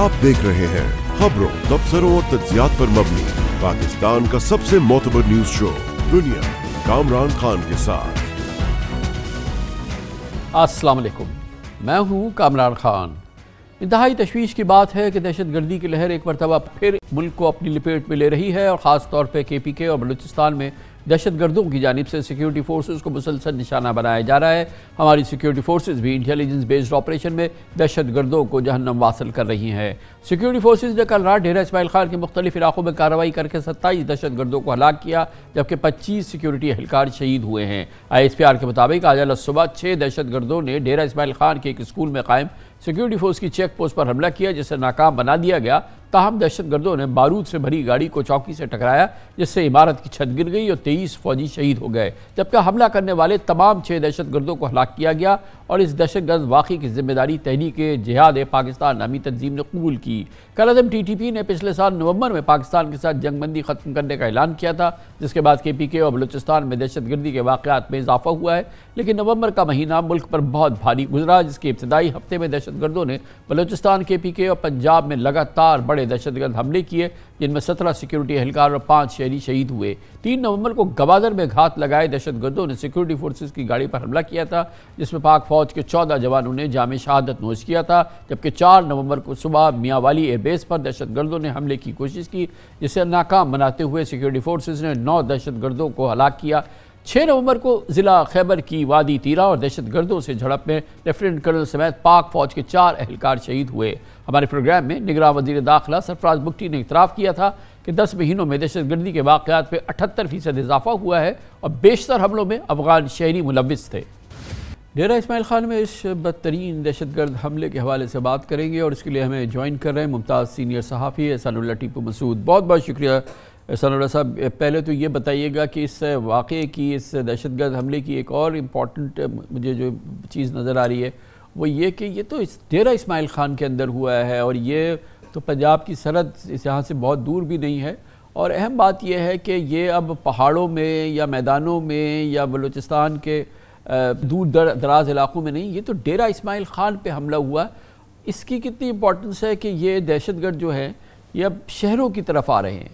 आप देख रहे हैं खबरों तबसरों और तजियात पर मबनी पाकिस्तान का सबसे मोतबर न्यूज शो दुनिया कामरान खान के साथ अस्सलाम वालेकुम मैं हूं कामरान खान इंतहाई तशवीश की बात है कि दहशत गर्दी की लहर एक मरतबा फिर मुल्क को अपनी लपेट में ले रही है और ख़ास तौर पर के पी के और बलूचिस्तान में दहशत गर्दों की जानब से सिक्योरिटी फोर्सेज को मुसलसल निशाना बनाया जा रहा है हमारी सिक्योरिटी फोर्सेज भी इंटेलिजेंस बेस्ड ऑपरेशन में दहशत गर्दों को जहन्नम वासिल कर रही हैं सिक्योरिटी फोर्सेज ने कल रात डेरा इसमाइल खान के मुख्तलिफ इलाकों में कार्रवाई करके सत्ताईस दहशत गर्दों को हलाक किया जबकि पच्चीस सिक्योरिटी एहलकार शहीद हुए हैं आई एस पी आर के मुताबिक आज अल सुबह छः दहशत गर्दों ने डेरा इसमाइल खान के एक स्कूल में कायम सिक्योरिटी फोर्स की चेक पोस्ट पर हमला किया जिसे नाकाम बना दिया गया ताहम गर्दों ने बारूद से भरी गाड़ी को चौकी से टकराया जिससे इमारत की छत गिर गई और तेईस फौजी शहीद हो गए जबकि हमला करने वाले तमाम छः दहशतगर्दों को हलाक किया गया और इस दहशतगर्द वाकई की जिम्मेदारी तहरीक जिहाद पाकिस्तान नामी तंजीम ने कबूल की कल टी टी पी ने पिछले साल नवंबर में पाकिस्तान के साथ जंगबंदी ख़त्म करने का ऐलान किया था जिसके बाद के पी के और बलूचिस्तान में दहशतगर्दी के वाक़ात में इजाफा हुआ है लेकिन नवंबर का महीना मुल्क पर बहुत भारी गुजरा जिसके इब्तदाई हफ्ते में दहशतगर्दों ने बलूचिस्तान के पी के और पंजाब में लगातार बड़े बड़े दहशतगर्द हमले किए जिनमें सत्रह सिक्योरिटी एहलकार और पाँच शहरी शहीद हुए तीन नवंबर को गवादर में घात लगाए दहशतगर्दों ने सिक्योरिटी फोर्सेज की गाड़ी पर हमला किया था जिसमें पाक फौज के चौदह जवानों ने जाम शहादत नोश किया था जबकि चार नवंबर को सुबह मियावाली एयरबेस पर दहशतगर्दों ने हमले की कोशिश की जिसे नाकाम बनाते हुए सिक्योरिटी फोर्सेज ने नौ दहशतगर्दों को हलाक किया छः नवंबर को ज़िला खैबर की वादी तीरा और दहशतगर्दों से झड़प में लेफ्टिनेंट कर्नल समेत पाक फौज के चार अहलकार शहीद हुए हमारे प्रोग्राम में निगरान वजीर दाखिला सरफराज बुगटी ने इतराफ़ किया था कि दस महीनों में दहशत गर्दी के वाकत पर अठहत्तर फ़ीसद इजाफा हुआ है और बेशतर हमलों में अफगान शहरी मुलविस थे डेरा इसमाइल खान में इस बदतरीन दहशत गर्द हमले के हवाले से बात करेंगे और इसके लिए हमें ज्वाइन कर रहे हैं मुमताज़ सीनियर सहाफ़ी एहसानल्ला टीपू मसूद बहुत बहुत शुक्रिया एहसानल्ला साहब पहले तो ये बताइएगा कि इस वाक़े की इस दहशत गर्द हमले की एक और इम्पॉर्टेंट मुझे जो चीज़ नज़र आ रही है वो ये कि ये तो इस डेरा इसमाइल ख़ान के अंदर हुआ है और ये तो पंजाब की सरहद इस यहाँ से बहुत दूर भी नहीं है और अहम बात यह है कि ये अब पहाड़ों में या मैदानों में या बलूचिस्तान के दूर दर, दराज इलाकों में नहीं ये तो डेरा इसमाइल ख़ान पर हमला हुआ इसकी कितनी इम्पोर्टेंस है कि ये दहशतगर्द जो है ये अब शहरों की तरफ आ रहे हैं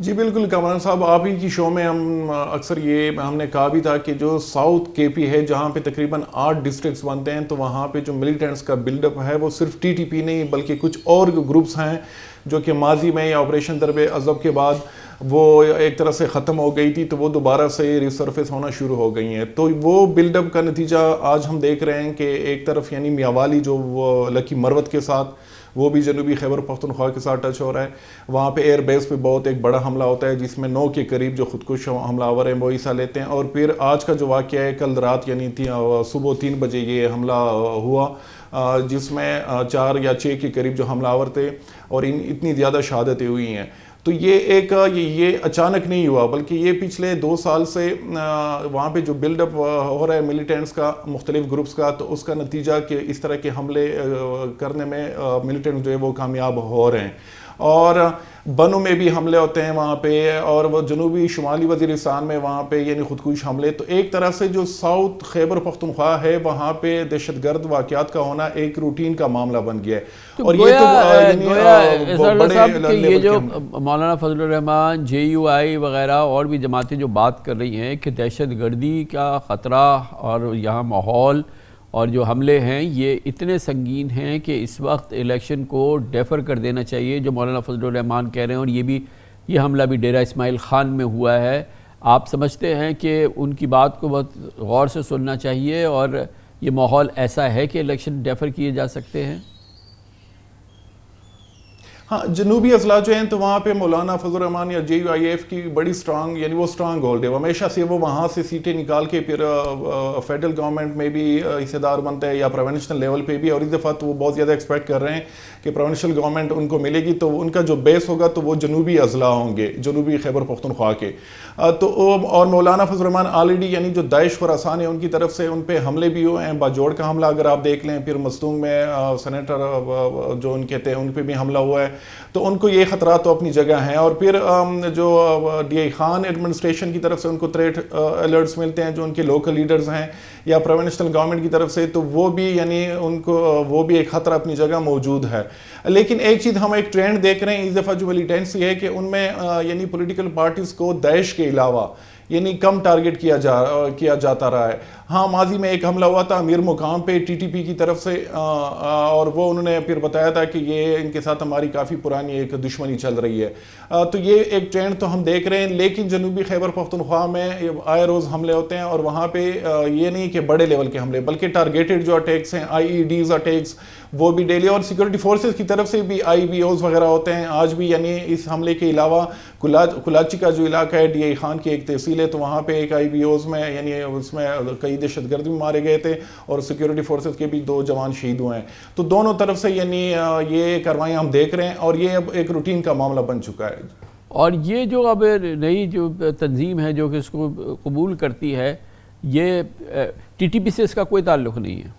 जी बिल्कुल कमरान साहब आप ही की शो में हम अक्सर ये हमने कहा भी था कि जो साउथ केपी है जहाँ पे तकरीबन आठ डिस्ट्रिक्ट्स बनते हैं तो वहाँ पे जो मिलिटेंट्स का बिल्डअप है वो सिर्फ टीटीपी नहीं बल्कि कुछ और ग्रुप्स हैं जो कि माजी में या ऑपरेशन दरब अजब के बाद वो एक तरह से ख़त्म हो गई थी तो वो दोबारा से रिसर्फेस होना शुरू हो गई हैं तो वो बिल्डअप का नतीजा आज हम देख रहे हैं कि एक तरफ यानी मियावाली जो वो लकी मरवत के साथ वो भी जनूबी खैबर पख्तनख्वा के साथ टच हो रहा है वहाँ पर एयरबेस पर बहुत एक बड़ा हमला होता है जिसमें नौ के करीब जो खुदकुश हमलावर हैं वो हिस्सा लेते हैं और फिर आज का जो वाक़ है कल रात यानी सुबह तीन बजे ये हमला हुआ जिसमें चार या छः के करीब जो हमलावर थे और इन इतनी ज़्यादा शहादतें हुई हैं तो ये एक ये, ये अचानक नहीं हुआ बल्कि ये पिछले दो साल से वहाँ पे जो बिल्डअप हो रहा है मिलिटेंट्स का मुख्तलिफ ग्रुप्स का तो उसका नतीजा कि इस तरह के हमले करने में मिलिटेंट जो है वो कामयाब हो रहे हैं और बनों में भी हमले होते हैं वहाँ पे और वो जनूबी शुमाली वजीरस्तान में वहाँ पे यानी खुदकुश हमले तो एक तरह से जो साउथ खैबर पख्तनख्वा है वहाँ पे दहशत गर्द वाक़ात का होना एक रूटीन का मामला बन गया है तो और ये तो ये जो मौलाना फजल रहमान जे यू आई वगैरह और भी जमातें जो बात कर रही हैं कि दहशत गर्दी का ख़तरा और यहाँ माहौल और जो हमले हैं ये इतने संगीन हैं कि इस वक्त इलेक्शन को डेफर कर देना चाहिए जो मौलाना फजलरहमान कह रहे हैं और ये भी ये हमला भी डेरा इसमाइल ख़ान में हुआ है आप समझते हैं कि उनकी बात को बहुत गौर से सुनना चाहिए और ये माहौल ऐसा है कि इलेक्शन डेफर किए जा सकते हैं हाँ जनूबी अजला जो हैं तो वहाँ पे मौलाना फजल रहमान या जे यू आई एफ की बड़ी स्ट्रांग यानी वो स्ट्रांग होल्ड है हमेशा से वो वहाँ से सीटें निकाल के फिर फेडरल गवर्नमेंट में भी हिस्सेदार बनते हैं या प्रोवेंशनल लेवल पे भी और इस दफ़ा तो वो बहुत ज़्यादा एक्सपेक्ट कर रहे हैं कि प्रोवेंशनल गवर्नमेंट उनको मिलेगी तो उनका जो बेस होगा तो वो जनूबी अजला होंगे जनूबी खैबर पख्तनख्वा के तो और मौलाना फजलरहमान आलरेडी यानी जो दाइश आसान है उनकी तरफ से उन पर हमले भी हुए हैं बाजोड़ का हमला अगर आप देख लें फिर मस्तूंग में सैनेटर जो उनके थे उन पर भी हमला हुआ है तो उनको ये ख़तरा तो अपनी जगह हैं और फिर जो डी खान एडमिनिस्ट्रेशन की तरफ से उनको थ्रेट अलर्ट्स मिलते हैं जो उनके लोकल लीडर्स हैं या प्रोविंशल गवर्नमेंट की तरफ से तो वो भी यानी उनको वो भी एक ख़तरा अपनी जगह मौजूद है लेकिन एक चीज़ हम एक ट्रेंड देख रहे हैं इस दफ़ा जो मिलिटेंसी है कि उनमें यानी पोलिटिकल पार्टीज़ को दैश के अलावा यानी कम टारगेट किया जा किया जाता रहा है हाँ माजी में एक हमला हुआ था अमीर मुकाम पे टीटीपी की तरफ से आ, आ, और वो उन्होंने फिर बताया था कि ये इनके साथ हमारी काफ़ी पुरानी एक दुश्मनी चल रही है आ, तो ये एक ट्रेंड तो हम देख रहे हैं लेकिन जनूबी खैबर पख्तनख्वा में आए रोज़ हमले होते हैं और वहाँ पर ये नहीं कि बड़े लेवल के हमले बल्कि टारगेटेड जो अटैक्स हैं आई ई डीज अटैक्स वो भी डेली और सिक्योरिटी फोर्सेज की तरफ से भी आई बी ओज वगैरह होते हैं आज भी यानी इस हमले के अलावा कुलाची का जो इलाका है डी खान की एक तहसील है तो वहाँ पर एक आई बी ओज में यानी उसमें कई दहशत गर्द भी मारे गए थे और सिक्योरिटी फोर्सेज के भी दो जवान शहीद हुए हैं तो दोनों तरफ से यानी ये कार्रवाई हम देख रहे हैं और ये अब एक रूटीन का मामला बन चुका है और ये जो अब नई जो तंजीम है जो कि इसको कबूल करती है ये टी टी पी से इसका कोई ताल्लुक नहीं है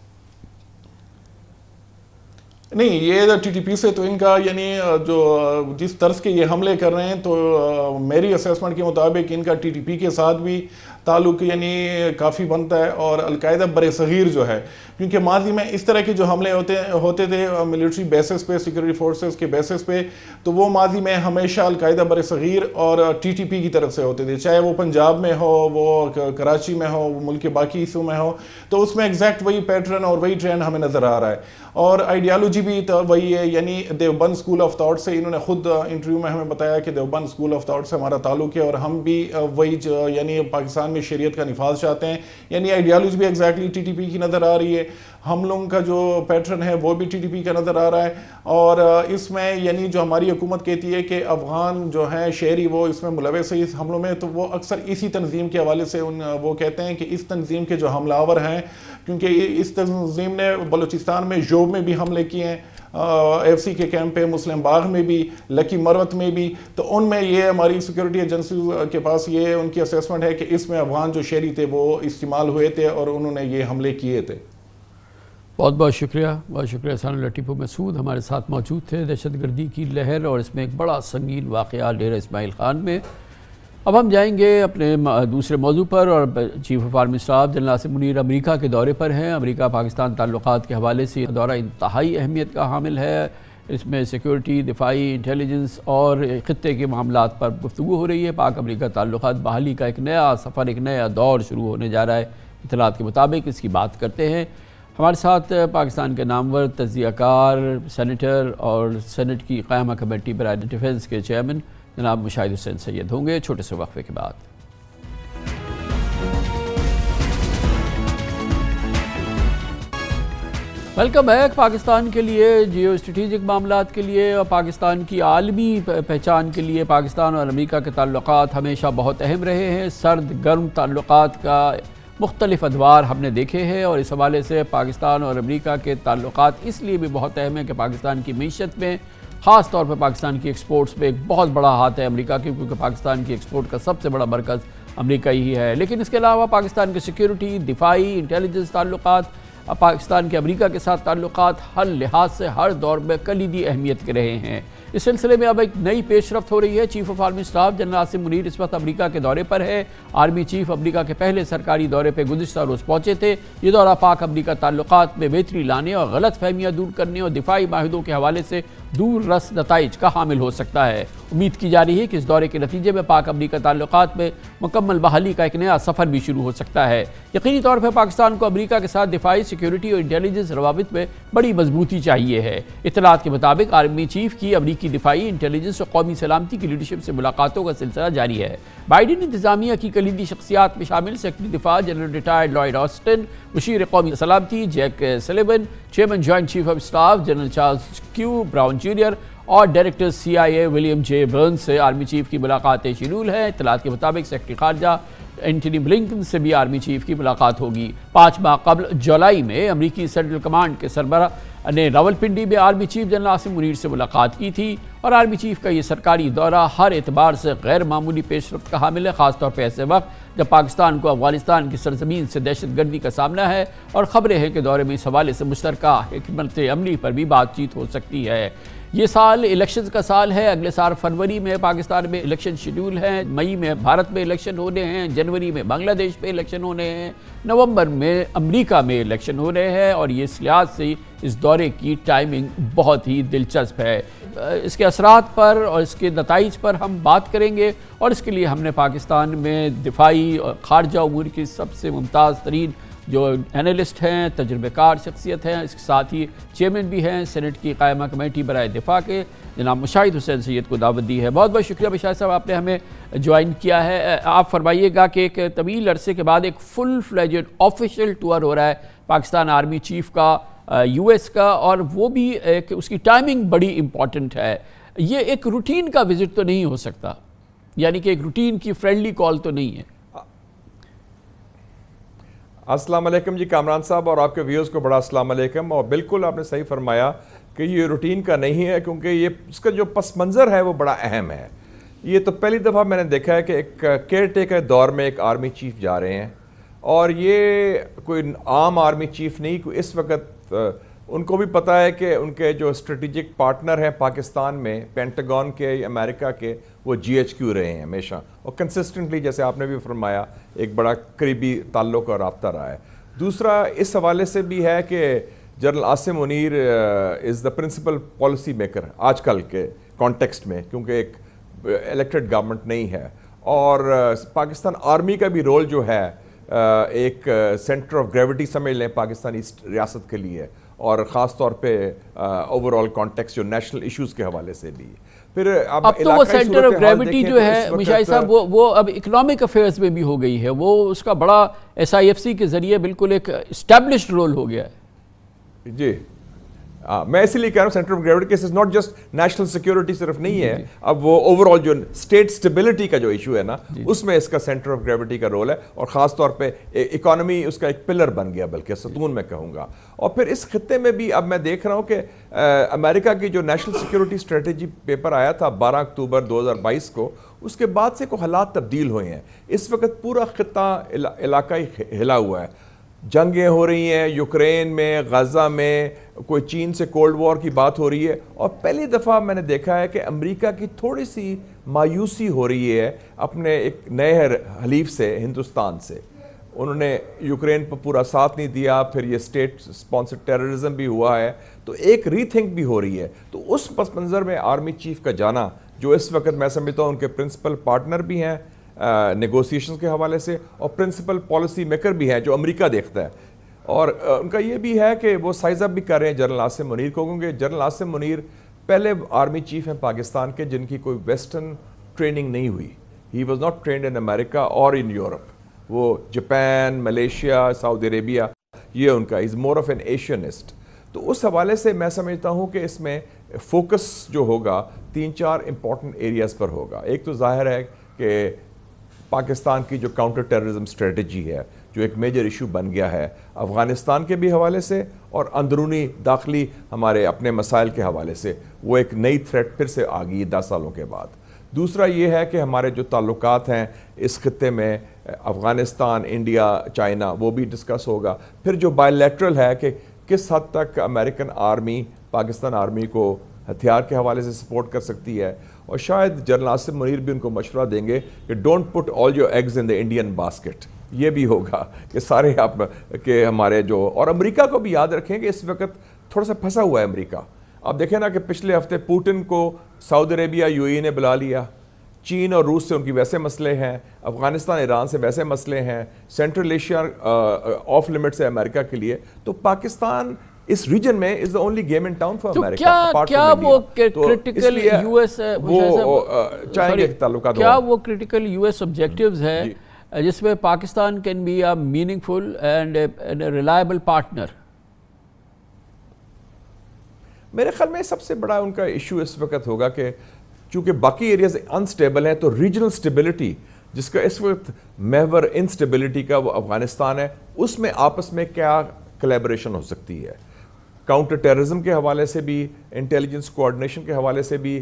नहीं ये टी पी से तो इनका यानी जो जिस तर्ज के ये हमले कर रहे हैं तो मेरी असेसमेंट के मुताबिक इनका टीटीपी के साथ भी ताल्लुक यानी काफ़ी बनता है और अलकायदा बर सग़ीर जो है क्योंकि माजी में इस तरह के जो हमले होते होते थे मिलिट्री बेसिस पे सिक्योरिटी फोर्सेस के बेसिस पे तो वो माजी में हमेशा अलकायदा बर सग़ीर और टीटीपी की तरफ से होते थे चाहे वो पंजाब में हो वो कराची में हो वो मुल्क के बाकी हिस्सों में हो तो उसमें एग्जैक्ट वही पैटर्न और वही ट्रेंड हमें नज़र आ रहा है और आइडियालॉजी भी तो वही है यानी देवबंद स्कूल ऑफ थाट से इन्होंने खुद इंटरव्यू में हमें बताया कि देवबंद स्कूल ऑफ थाट से हमारा ताल्लुक है और हम भी वही यानी पाकिस्तान में शरीयत का नफाज चाहते हैं यानी आइडियालॉजी भी एग्जैक्टली टी टी पी की नज़र आ रही है हम लोगों का जो पैटर्न है वो भी टी टी पी का नज़र आ रहा है और इसमें यानी जो हमारी हुकूमत कहती है कि अफगान जो है शहरी वो इसमें मुलवस है इस हमलों में तो वो अक्सर इसी तनजीम के हवाले से उन वो कहते हैं कि इस तनजीम के जो हमलावर हैं क्योंकि इस तनजीम ने बलूचिस्तान में जोब में भी हमले किए हैं एफ सी के कैंप है मुस्लिम बाग में भी लकी मरवत में भी तो उनमें ये हमारी सिक्योरिटी एजेंसी के पास ये उनकी असेसमेंट है कि इसमें अफगान जो शहरी थे वो इस्तेमाल हुए थे और उन्होंने ये हमले किए थे बहुत बहुत शुक्रिया बहुत शुक्रिया सान लटीफो मसूद हमारे साथ मौजूद थे दहशत गर्दी की लहर और इसमें एक बड़ा संगीन वाक़ डेरा इसमाइल ख़ान में अब हम जाएंगे अपने दूसरे मौजू पर और chief of army staff general Asim Munir अमरीका के दौरे पर हैं अमरीका पाकिस्तान ताल्लुकात के हवाले से दौरा इंतहाई अहमियत का हामिल है इसमें सिक्योरिटी दिफाई इंटेलिजेंस और ख़त्े के मामला पर गुफ्तु हो रही है पाक अमरीका ताल्लुक बहाली का एक नया सफ़र एक नया दौर शुरू होने जा रहा है इतलात के मुताबिक इसकी बात करते हैं हमारे साथ पाकिस्तान के नामवर कार सैनिटर और सेनेट की क्या कमेटी बर डिफेंस के चेयरमैन जनाब मुशाहिद हुसैन सैयद होंगे छोटे से वक्फे के बाद वेलकम बैक पाकिस्तान के लिए जियो स्ट्रेटिजिक मामला के लिए और पाकिस्तान की आलमी पहचान के लिए पाकिस्तान और अमेरिका के ताल्लुक हमेशा बहुत अहम रहे हैं सर्द गर्म ताल्लुक का मुख्तलिफ अदवार हमने देखे हैं और इस हवाले से पाकिस्तान और अमेरिका के ताल्लुक इसलिए भी बहुत अहम है कि पाकिस्तान की मीशत में ख़ास तौर पर पाकिस्तान की एक्सपोर्ट्स पे एक बहुत बड़ा हाथ है अमेरिका की क्योंकि पाकिस्तान की एक्सपोर्ट का सबसे बड़ा मरकज़ अमेरिका ही है लेकिन इसके अलावा पाकिस्तान की सिक्योरिटी दिफाई इंटेलिजेंस ताल्लुक पाकिस्तान के अमेरिका के साथ ताल्लुक हर लिहाज से हर दौर में कलीदी अहमियत के रहे हैं इस सिलसिले में अब एक नई पेशरफ्त हो रही है chief of army staff general Asim Munir इस वक्त अमरीका के दौरे पर है आर्मी चीफ अमरीका के पहले सरकारी दौरे पर गुजशत रोज़ पहुंचे थे ये दौरा पाक अमरीका ताल्लुक में बेहतरी लाने और गलत फहमियाँ दूर करने और दिफाई माहदों के हवाले से दूर रस नतज का हामिल हो सकता है उम्मीद की जा रही है कि इस दौरे के नतीजे में पाक अमरीका ताल्लुक में मुकम्मल बहाली का एक नया सफ़र भी शुरू हो सकता है यकीनी तौर पर पाकिस्तान को अमरीका के साथ दिफाई सिक्योरिटी और इंटेलिजेंस रवाबित में बड़ी मजबूती चाहिए है इतलात के मुताबिक आर्मी चीफ की अमरीका अमरीकी दिफाई इंटेलिजेंस और कौमी सलामती की लीडरशिप से मुलाकातों का सिलसिला जारी है बाइडन इंतजामिया की कलीदी शख्सियात में शामिल सेक्रटरी दिफा जनरल रिटायर्ड लॉयड ऑस्टन वशीर कौमी सलामती Jake Sullivan chairman joint chief of staff general Charles Q Brown junior और director C I A William J Burn से आर्मी चीफ की मुलाकातें शेड्यूल हैं इतलात के मुताबिक सेक्रटरी खारजा एंटनी ब्लिंकन से भी आर्मी चीफ की मुलाकात होगी पाँच माह कबल जुलाई में अमरीकी सेंट्रल कमांड के सरबरा ने रावलपिंडी में army chief general Asim Munir से मुलाकात की थी और आर्मी चीफ का ये सरकारी दौरा हर एतबार से गैर मामूली पेशरफ का हामिल है खासतौर पर ऐसे वक्त जब पाकिस्तान को अफगानिस्तान की सरजमीन से दहशत गर्दी का सामना है और खबरें हैं कि दौरे में इस हवाले से मुश्तरक हमत अमली पर भी बातचीत हो सकती है ये साल इलेक्शन का साल है अगले साल फरवरी में पाकिस्तान में इलेक्शन शेड्यूल हैं मई में भारत में इलेक्शन होने हैं जनवरी में बांग्लादेश में इलेक्शन होने हैं नवंबर में अमेरिका में इलेक्शन हो रहे हैं और ये इस लिहाज से इस दौरे की टाइमिंग बहुत ही दिलचस्प है इसके असरात पर और इसके नतज पर हम बात करेंगे और इसके लिए हमने पाकिस्तान में दिफाई और खारजा उमूर की सबसे मुमताज़ तरीन जो एनालिस्ट हैं तजर्बेकार शख्सियत हैं इसके साथ ही चेयरमैन भी हैं सेनेट की कायमा कमेटी बरए दिफा के जनाब मुशाहिद हुसैन सैद को दावत दी है बहुत बहुत शुक्रिया बशार साहब आपने हमें ज्वाइन किया है आप फरमाइएगा कि एक तवील अरसे के बाद एक फुल फ्लैज ऑफिशियल टूर हो रहा है पाकिस्तान आर्मी चीफ का यू का और वो भी एक उसकी टाइमिंग बड़ी इम्पॉर्टेंट है ये एक रूटीन का विज़िट तो नहीं हो सकता यानी कि एक रूटीन की फ्रेंडली कॉल तो नहीं है अस्सलाम वालेकुम जी कामरान साहब और आपके व्यूज़ को बड़ा अस्सलाम वालेकुम और बिल्कुल आपने सही फरमाया कि ये रूटीन का नहीं है क्योंकि ये इसका जो पस मंज़र है वो बड़ा अहम है ये तो पहली दफ़ा मैंने देखा है कि एक केयर टेकर दौर में एक आर्मी चीफ जा रहे हैं और ये कोई आम आर्मी चीफ नहीं कोई इस वक्त उनको भी पता है कि उनके जो स्ट्रेटिजिक पार्टनर हैं पाकिस्तान में पेंटागन के अमेरिका के वो जी रहे हैं हमेशा और कंसिस्टेंटली जैसे आपने भी फरमाया एक बड़ा करीबी ताल्लुक और रबता रहा है दूसरा इस हवाले से भी है कि general Asim Munir is the principal policy maker आजकल के कॉन्टेक्स्ट में क्योंकि एक इलेक्टेड गवर्नमेंट नहीं है और पाकिस्तान आर्मी का भी रोल जो है एक सेंटर ऑफ ग्रेविटी समझ लें पाकिस्तानी रियासत के लिए और ख़ास तौर पे ओवरऑल कॉन्टेक्स्ट जो नेशनल इश्यूज़ के हवाले से भी फिर अब, अब तो वो सेंटर ऑफ ग्रेविटी जो तो है मिशाई साहब वो वो अब इकोनॉमिक अफेयर्स में भी हो गई है वो उसका बड़ा एस के ज़रिए बिल्कुल एक स्टैब्लिश रोल हो गया है जी हाँ, मैं इसीलिए कह रहा हूँ centre of gravity case is not just national security सिर्फ नहीं है अब वो ओवरऑल जो स्टेट स्टेबिलिटी का जो इशू है ना उसमें इसका सेंटर ऑफ ग्रेविटी का रोल है और ख़ास तौर पर इकोनॉमी उसका एक पिलर बन गया बल्कि सतून में कहूँगा और फिर इस खत्े में भी अब मैं देख रहा हूँ कि अमेरिका की जो नेशनल सिक्योरिटी स्ट्रेटेजी पेपर आया था बारह अक्टूबर दो को उसके बाद से को हालात तब्दील हुए हैं इस वक्त पूरा खत्ता इलाका हिला हुआ है जंगें हो रही हैं यूक्रेन में गज़ा में कोई चीन से कोल्ड वॉर की बात हो रही है और पहली दफ़ा मैंने देखा है कि अमेरिका की थोड़ी सी मायूसी हो रही है अपने एक नए हलीफ से हिंदुस्तान से उन्होंने यूक्रेन पर पूरा साथ नहीं दिया फिर ये स्टेट स्पॉन्सर्ड टेररिज्म भी हुआ है तो एक रीथिंक भी हो रही है तो उस पस मंज़र में आर्मी चीफ का जाना जो इस वक्त मैं समझता हूँ उनके प्रिंसिपल पार्टनर भी हैं नगोसिएशन के हवाले से और प्रिंसिपल पॉलिसी मेकर भी हैं जो अमेरिका देखता है और आ, उनका ये भी है कि वो साइज अप भी कर रहे हैं जनरल आसिम मुनीर को क्योंकि जनरल आसिम मुनीर पहले आर्मी चीफ हैं पाकिस्तान के जिनकी कोई वेस्टर्न ट्रेनिंग नहीं हुई ही was not trained in America और इन यूरोप वो जापान मलेशिया सऊदी अरेबिया ये उनका is more of an Asianist तो उस हवाले से मैं समझता हूँ कि इसमें फोकस जो होगा तीन चार इम्पॉर्टेंट एरियाज़ पर होगा एक तो जाहिर है कि पाकिस्तान की जो काउंटर टेररिज्म स्ट्रेटजी है जो एक मेजर इशू बन गया है अफ़गानिस्तान के भी हवाले से और अंदरूनी दाखिली हमारे अपने मसाइल के हवाले से वो एक नई थ्रेट फिर से आ गई दस सालों के बाद दूसरा ये है कि हमारे जो ताल्लुक हैं इस खत्े में अफ़गानिस्तान इंडिया चाइना वो भी डिस्कस होगा फिर जो बायोलेट्रल है कि किस हद तक अमेरिकन आर्मी पाकिस्तान आर्मी को हथियार के हवाले से सपोर्ट कर सकती है और शायद जनरल आसिफ मुनीर भी उनको मशवरा देंगे कि don't put all your eggs in the Indian basket ये भी होगा कि सारे आप के हमारे जो और अमेरिका को भी याद रखें कि इस वक्त थोड़ा सा फंसा हुआ है अमेरिका आप देखें ना कि पिछले हफ्ते पुटिन को सऊदी अरेबिया यू ने बुला लिया चीन और रूस से उनकी वैसे मसले हैं अफ़गानिस्तान ईरान से वैसे मसले हैं सेंट्रल एशिया ऑफ लिमिट्स है अमेरिका के लिए तो पाकिस्तान इस रीजन में is the only game in town for America क्या क्या वो क्रिटिकल तो यूएस वो चाइना के ताल्लुक क्या वो क्रिटिकल यूएस ऑब्जेक्टिव्स है जिसमें Pakistan can be a meaningful and reliable partner मेरे ख्याल में सबसे बड़ा उनका इशू इस वक्त होगा कि चूंकि बाकी एरियाज अनस्टेबल हैं तो रीजनल स्टेबिलिटी जिसका इस वक्त महवर इनस्टेबिलिटी का वो अफगानिस्तान है उसमें आपस में क्या कलेबरेशन हो सकती है काउंटर टेररिज्म के हवाले से भी इंटेलिजेंस कोऑर्डिनेशन के हवाले से भी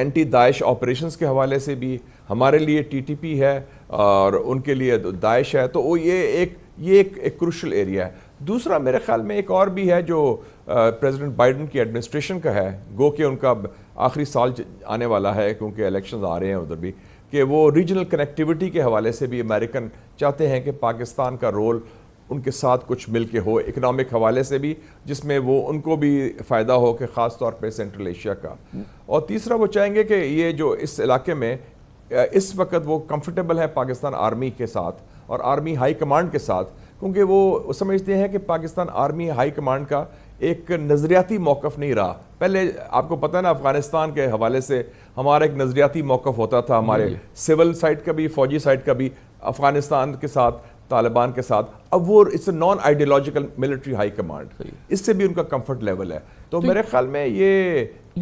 एंटी दाइश ऑपरेशंस के हवाले से भी हमारे लिए टीटीपी है और उनके लिए दाइश है तो वो ये एक ये एक, एक क्रूशल एरिया है दूसरा मेरे ख्याल में एक और भी है जो प्रेसिडेंट बाइडन की एडमिनिस्ट्रेशन का है गो के उनका आखिरी साल आने वाला है क्योंकि इलेक्शन आ रहे हैं उधर भी कि वो रीजनल कनेक्टिविटी के हवाले से भी अमेरिकन चाहते हैं कि पाकिस्तान का रोल उनके साथ कुछ मिल के हो इकनॉमिक हवाले से भी जिसमें वो उनको भी फ़ायदा हो कि ख़ास तौर पर सेंट्रल एशिया का और तीसरा वो चाहेंगे कि ये जो इस इलाके में इस वक्त वो कंफर्टेबल है पाकिस्तान आर्मी के साथ और आर्मी हाई कमांड के साथ क्योंकि वो समझते हैं कि पाकिस्तान आर्मी हाई कमांड का एक नज़रियाती मौक़ नहीं रहा पहले आपको पता है ना अफ़गानिस्तान के हवाले से हमारा एक नज़रियाती मौक़ होता था हमारे सिविल साइड का भी फौजी साइड का भी अफ़गानिस्तान के साथ तालिबान के साथ अब वो it's non ideological military high command इससे भी उनका कंफर्ट लेवल है तो, तो मेरे ख्याल में ये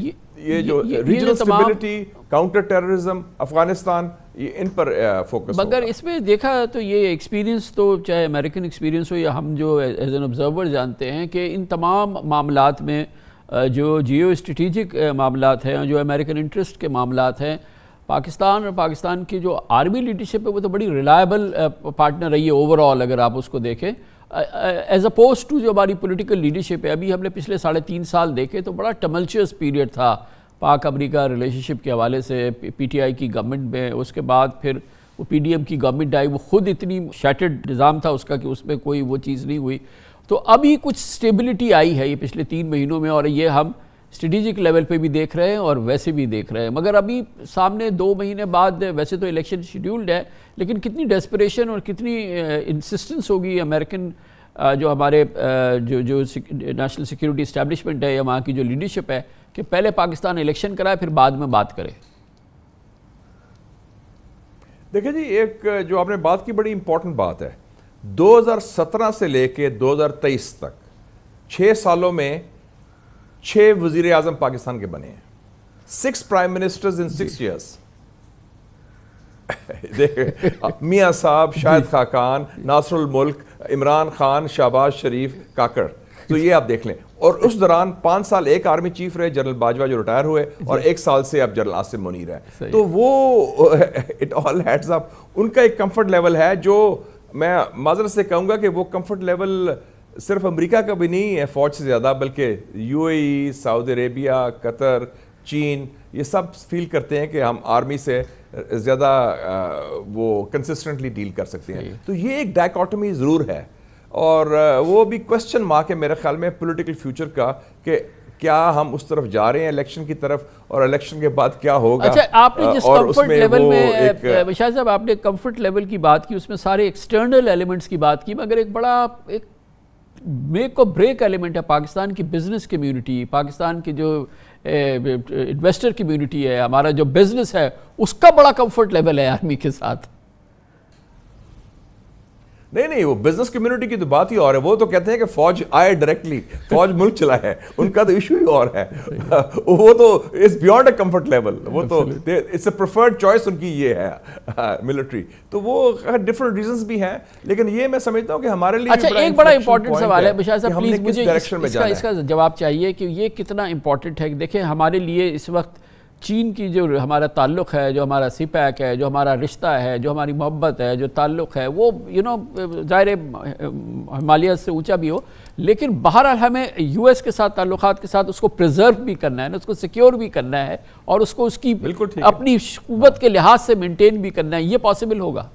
ये, ये जो regional stability counter terrorism Afghanistan ये इन पर फोकस uh, मगर इसमें देखा तो ये एक्सपीरियंस तो चाहे अमेरिकन एक्सपीरियंस हो या हम जो एज एन ऑब्जर्वर जानते हैं कि इन तमाम मामला में uh, जो जियो स्ट्रेटिजिक मामला हैं जो अमेरिकन इंटरेस्ट के मामला हैं पाकिस्तान और पाकिस्तान की जो आर्मी लीडरशिप है वो तो बड़ी रिलायबल पार्टनर रही है ओवरऑल अगर आप उसको देखें एज अपोज टू जो हमारी पॉलिटिकल लीडरशिप है अभी हमने पिछले साढ़े तीन साल देखे तो बड़ा टमल्चस पीरियड था पाक अमरीका रिलेशनशिप के हवाले से पीटीआई की गवर्नमेंट में उसके बाद फिर वो पीडीएम की गवर्नमेंट आई वो खुद इतनी शैटर्ड निज़ाम था उसका कि उसमें कोई वो चीज़ नहीं हुई तो अभी कुछ स्टेबिलिटी आई है ये पिछले तीन महीनों में और ये हम स्ट्रेटिजिक लेवल पे भी देख रहे हैं और वैसे भी देख रहे हैं मगर अभी सामने दो महीने बाद वैसे तो इलेक्शन शेड्यूल्ड है लेकिन कितनी डेस्परेशन और कितनी इंसिस्टेंस होगी अमेरिकन जो हमारे जो जो नेशनल सिक्योरिटी इस्टेब्लिशमेंट है या वहाँ की जो लीडरशिप है कि पहले पाकिस्तान इलेक्शन कराए फिर बाद में बात करे देखिए जी एक जो आपने बात की बड़ी इंपॉर्टेंट बात है 2017 से लेके 2023 तक छः सालों में छह वजीर आजम पाकिस्तान के बने हैं six prime ministers in six years मियाँ साहब शाहिद खाकान नासरुल मुल्क इमरान खान शाहबाज शरीफ काकड़ तो ये आप देख लें और उस दौरान पांच साल एक आर्मी चीफ रहे जनरल बाजवा जो रिटायर हुए और एक साल से अब जनरल आसिम मुनीर तो है तो वो इट ऑल हैड्स अप उनका एक कंफर्ट लेवल है जो मैं माजर से कहूंगा कि वो कंफर्ट लेवल सिर्फ अमेरिका का भी नहीं है फौज से ज़्यादा बल्कि यूएई, सऊदी अरेबिया कतर चीन ये सब फील करते हैं कि हम आर्मी से ज़्यादा वो कंसिस्टेंटली डील कर सकते हैं तो ये एक डाइकॉटमी ज़रूर है और वो भी क्वेश्चन मार्क है मेरे ख्याल में पॉलिटिकल फ्यूचर का कि क्या हम उस तरफ जा रहे हैं इलेक्शन की तरफ और इलेक्शन के बाद क्या होगा अच्छा आपने जिस कंफर्ट लेवल में विशाल साहब आपने कंफर्ट लेवल की बात की उसमें सारे एक्सटर्नल एलिमेंट्स की बात की मगर एक बड़ा एक मेक और ब्रेक एलिमेंट है पाकिस्तान की बिजनेस कम्युनिटी पाकिस्तान की जो इन्वेस्टर कम्युनिटी है हमारा जो बिजनेस है उसका बड़ा कंफर्ट लेवल है आर्मी के साथ नहीं नहीं वो बिजनेस कम्युनिटी की तो बात ही और है वो तो कहते हैं कि फौज आए डायरेक्टली फौज मुल्क चला है उनका तो इशू ही और है वो तो it's beyond a comfort level वो तो इट्स अ प्रेफर्ड चॉइस उनकी ये है मिलिट्री हाँ, तो वो डिफरेंट हाँ, रीजंस भी हैं लेकिन ये मैं समझता हूँ कि हमारे लिए अच्छा एक बड़ा इंपॉर्टेंट सवाल है बिशार साहब प्लीज मुझे इसका जवाब चाहिए कि ये कितना इंपॉर्टेंट है देखिए हमारे लिए इस वक्त चीन की जो हमारा ताल्लुक़ है जो हमारा सिपैक है जो हमारा रिश्ता है जो हमारी मोहब्बत है जो ताल्लुक़ है वो यू नो ज़ाहिर हिमालय से ऊंचा भी हो लेकिन बहरहाल हमें यूएस के साथ ताल्लुक के साथ उसको प्रिजर्व भी करना है ना उसको सिक्योर भी करना है और उसको उसकी अपनी कुत के लिहाज से मेनटेन भी करना है ये पॉसिबल होगा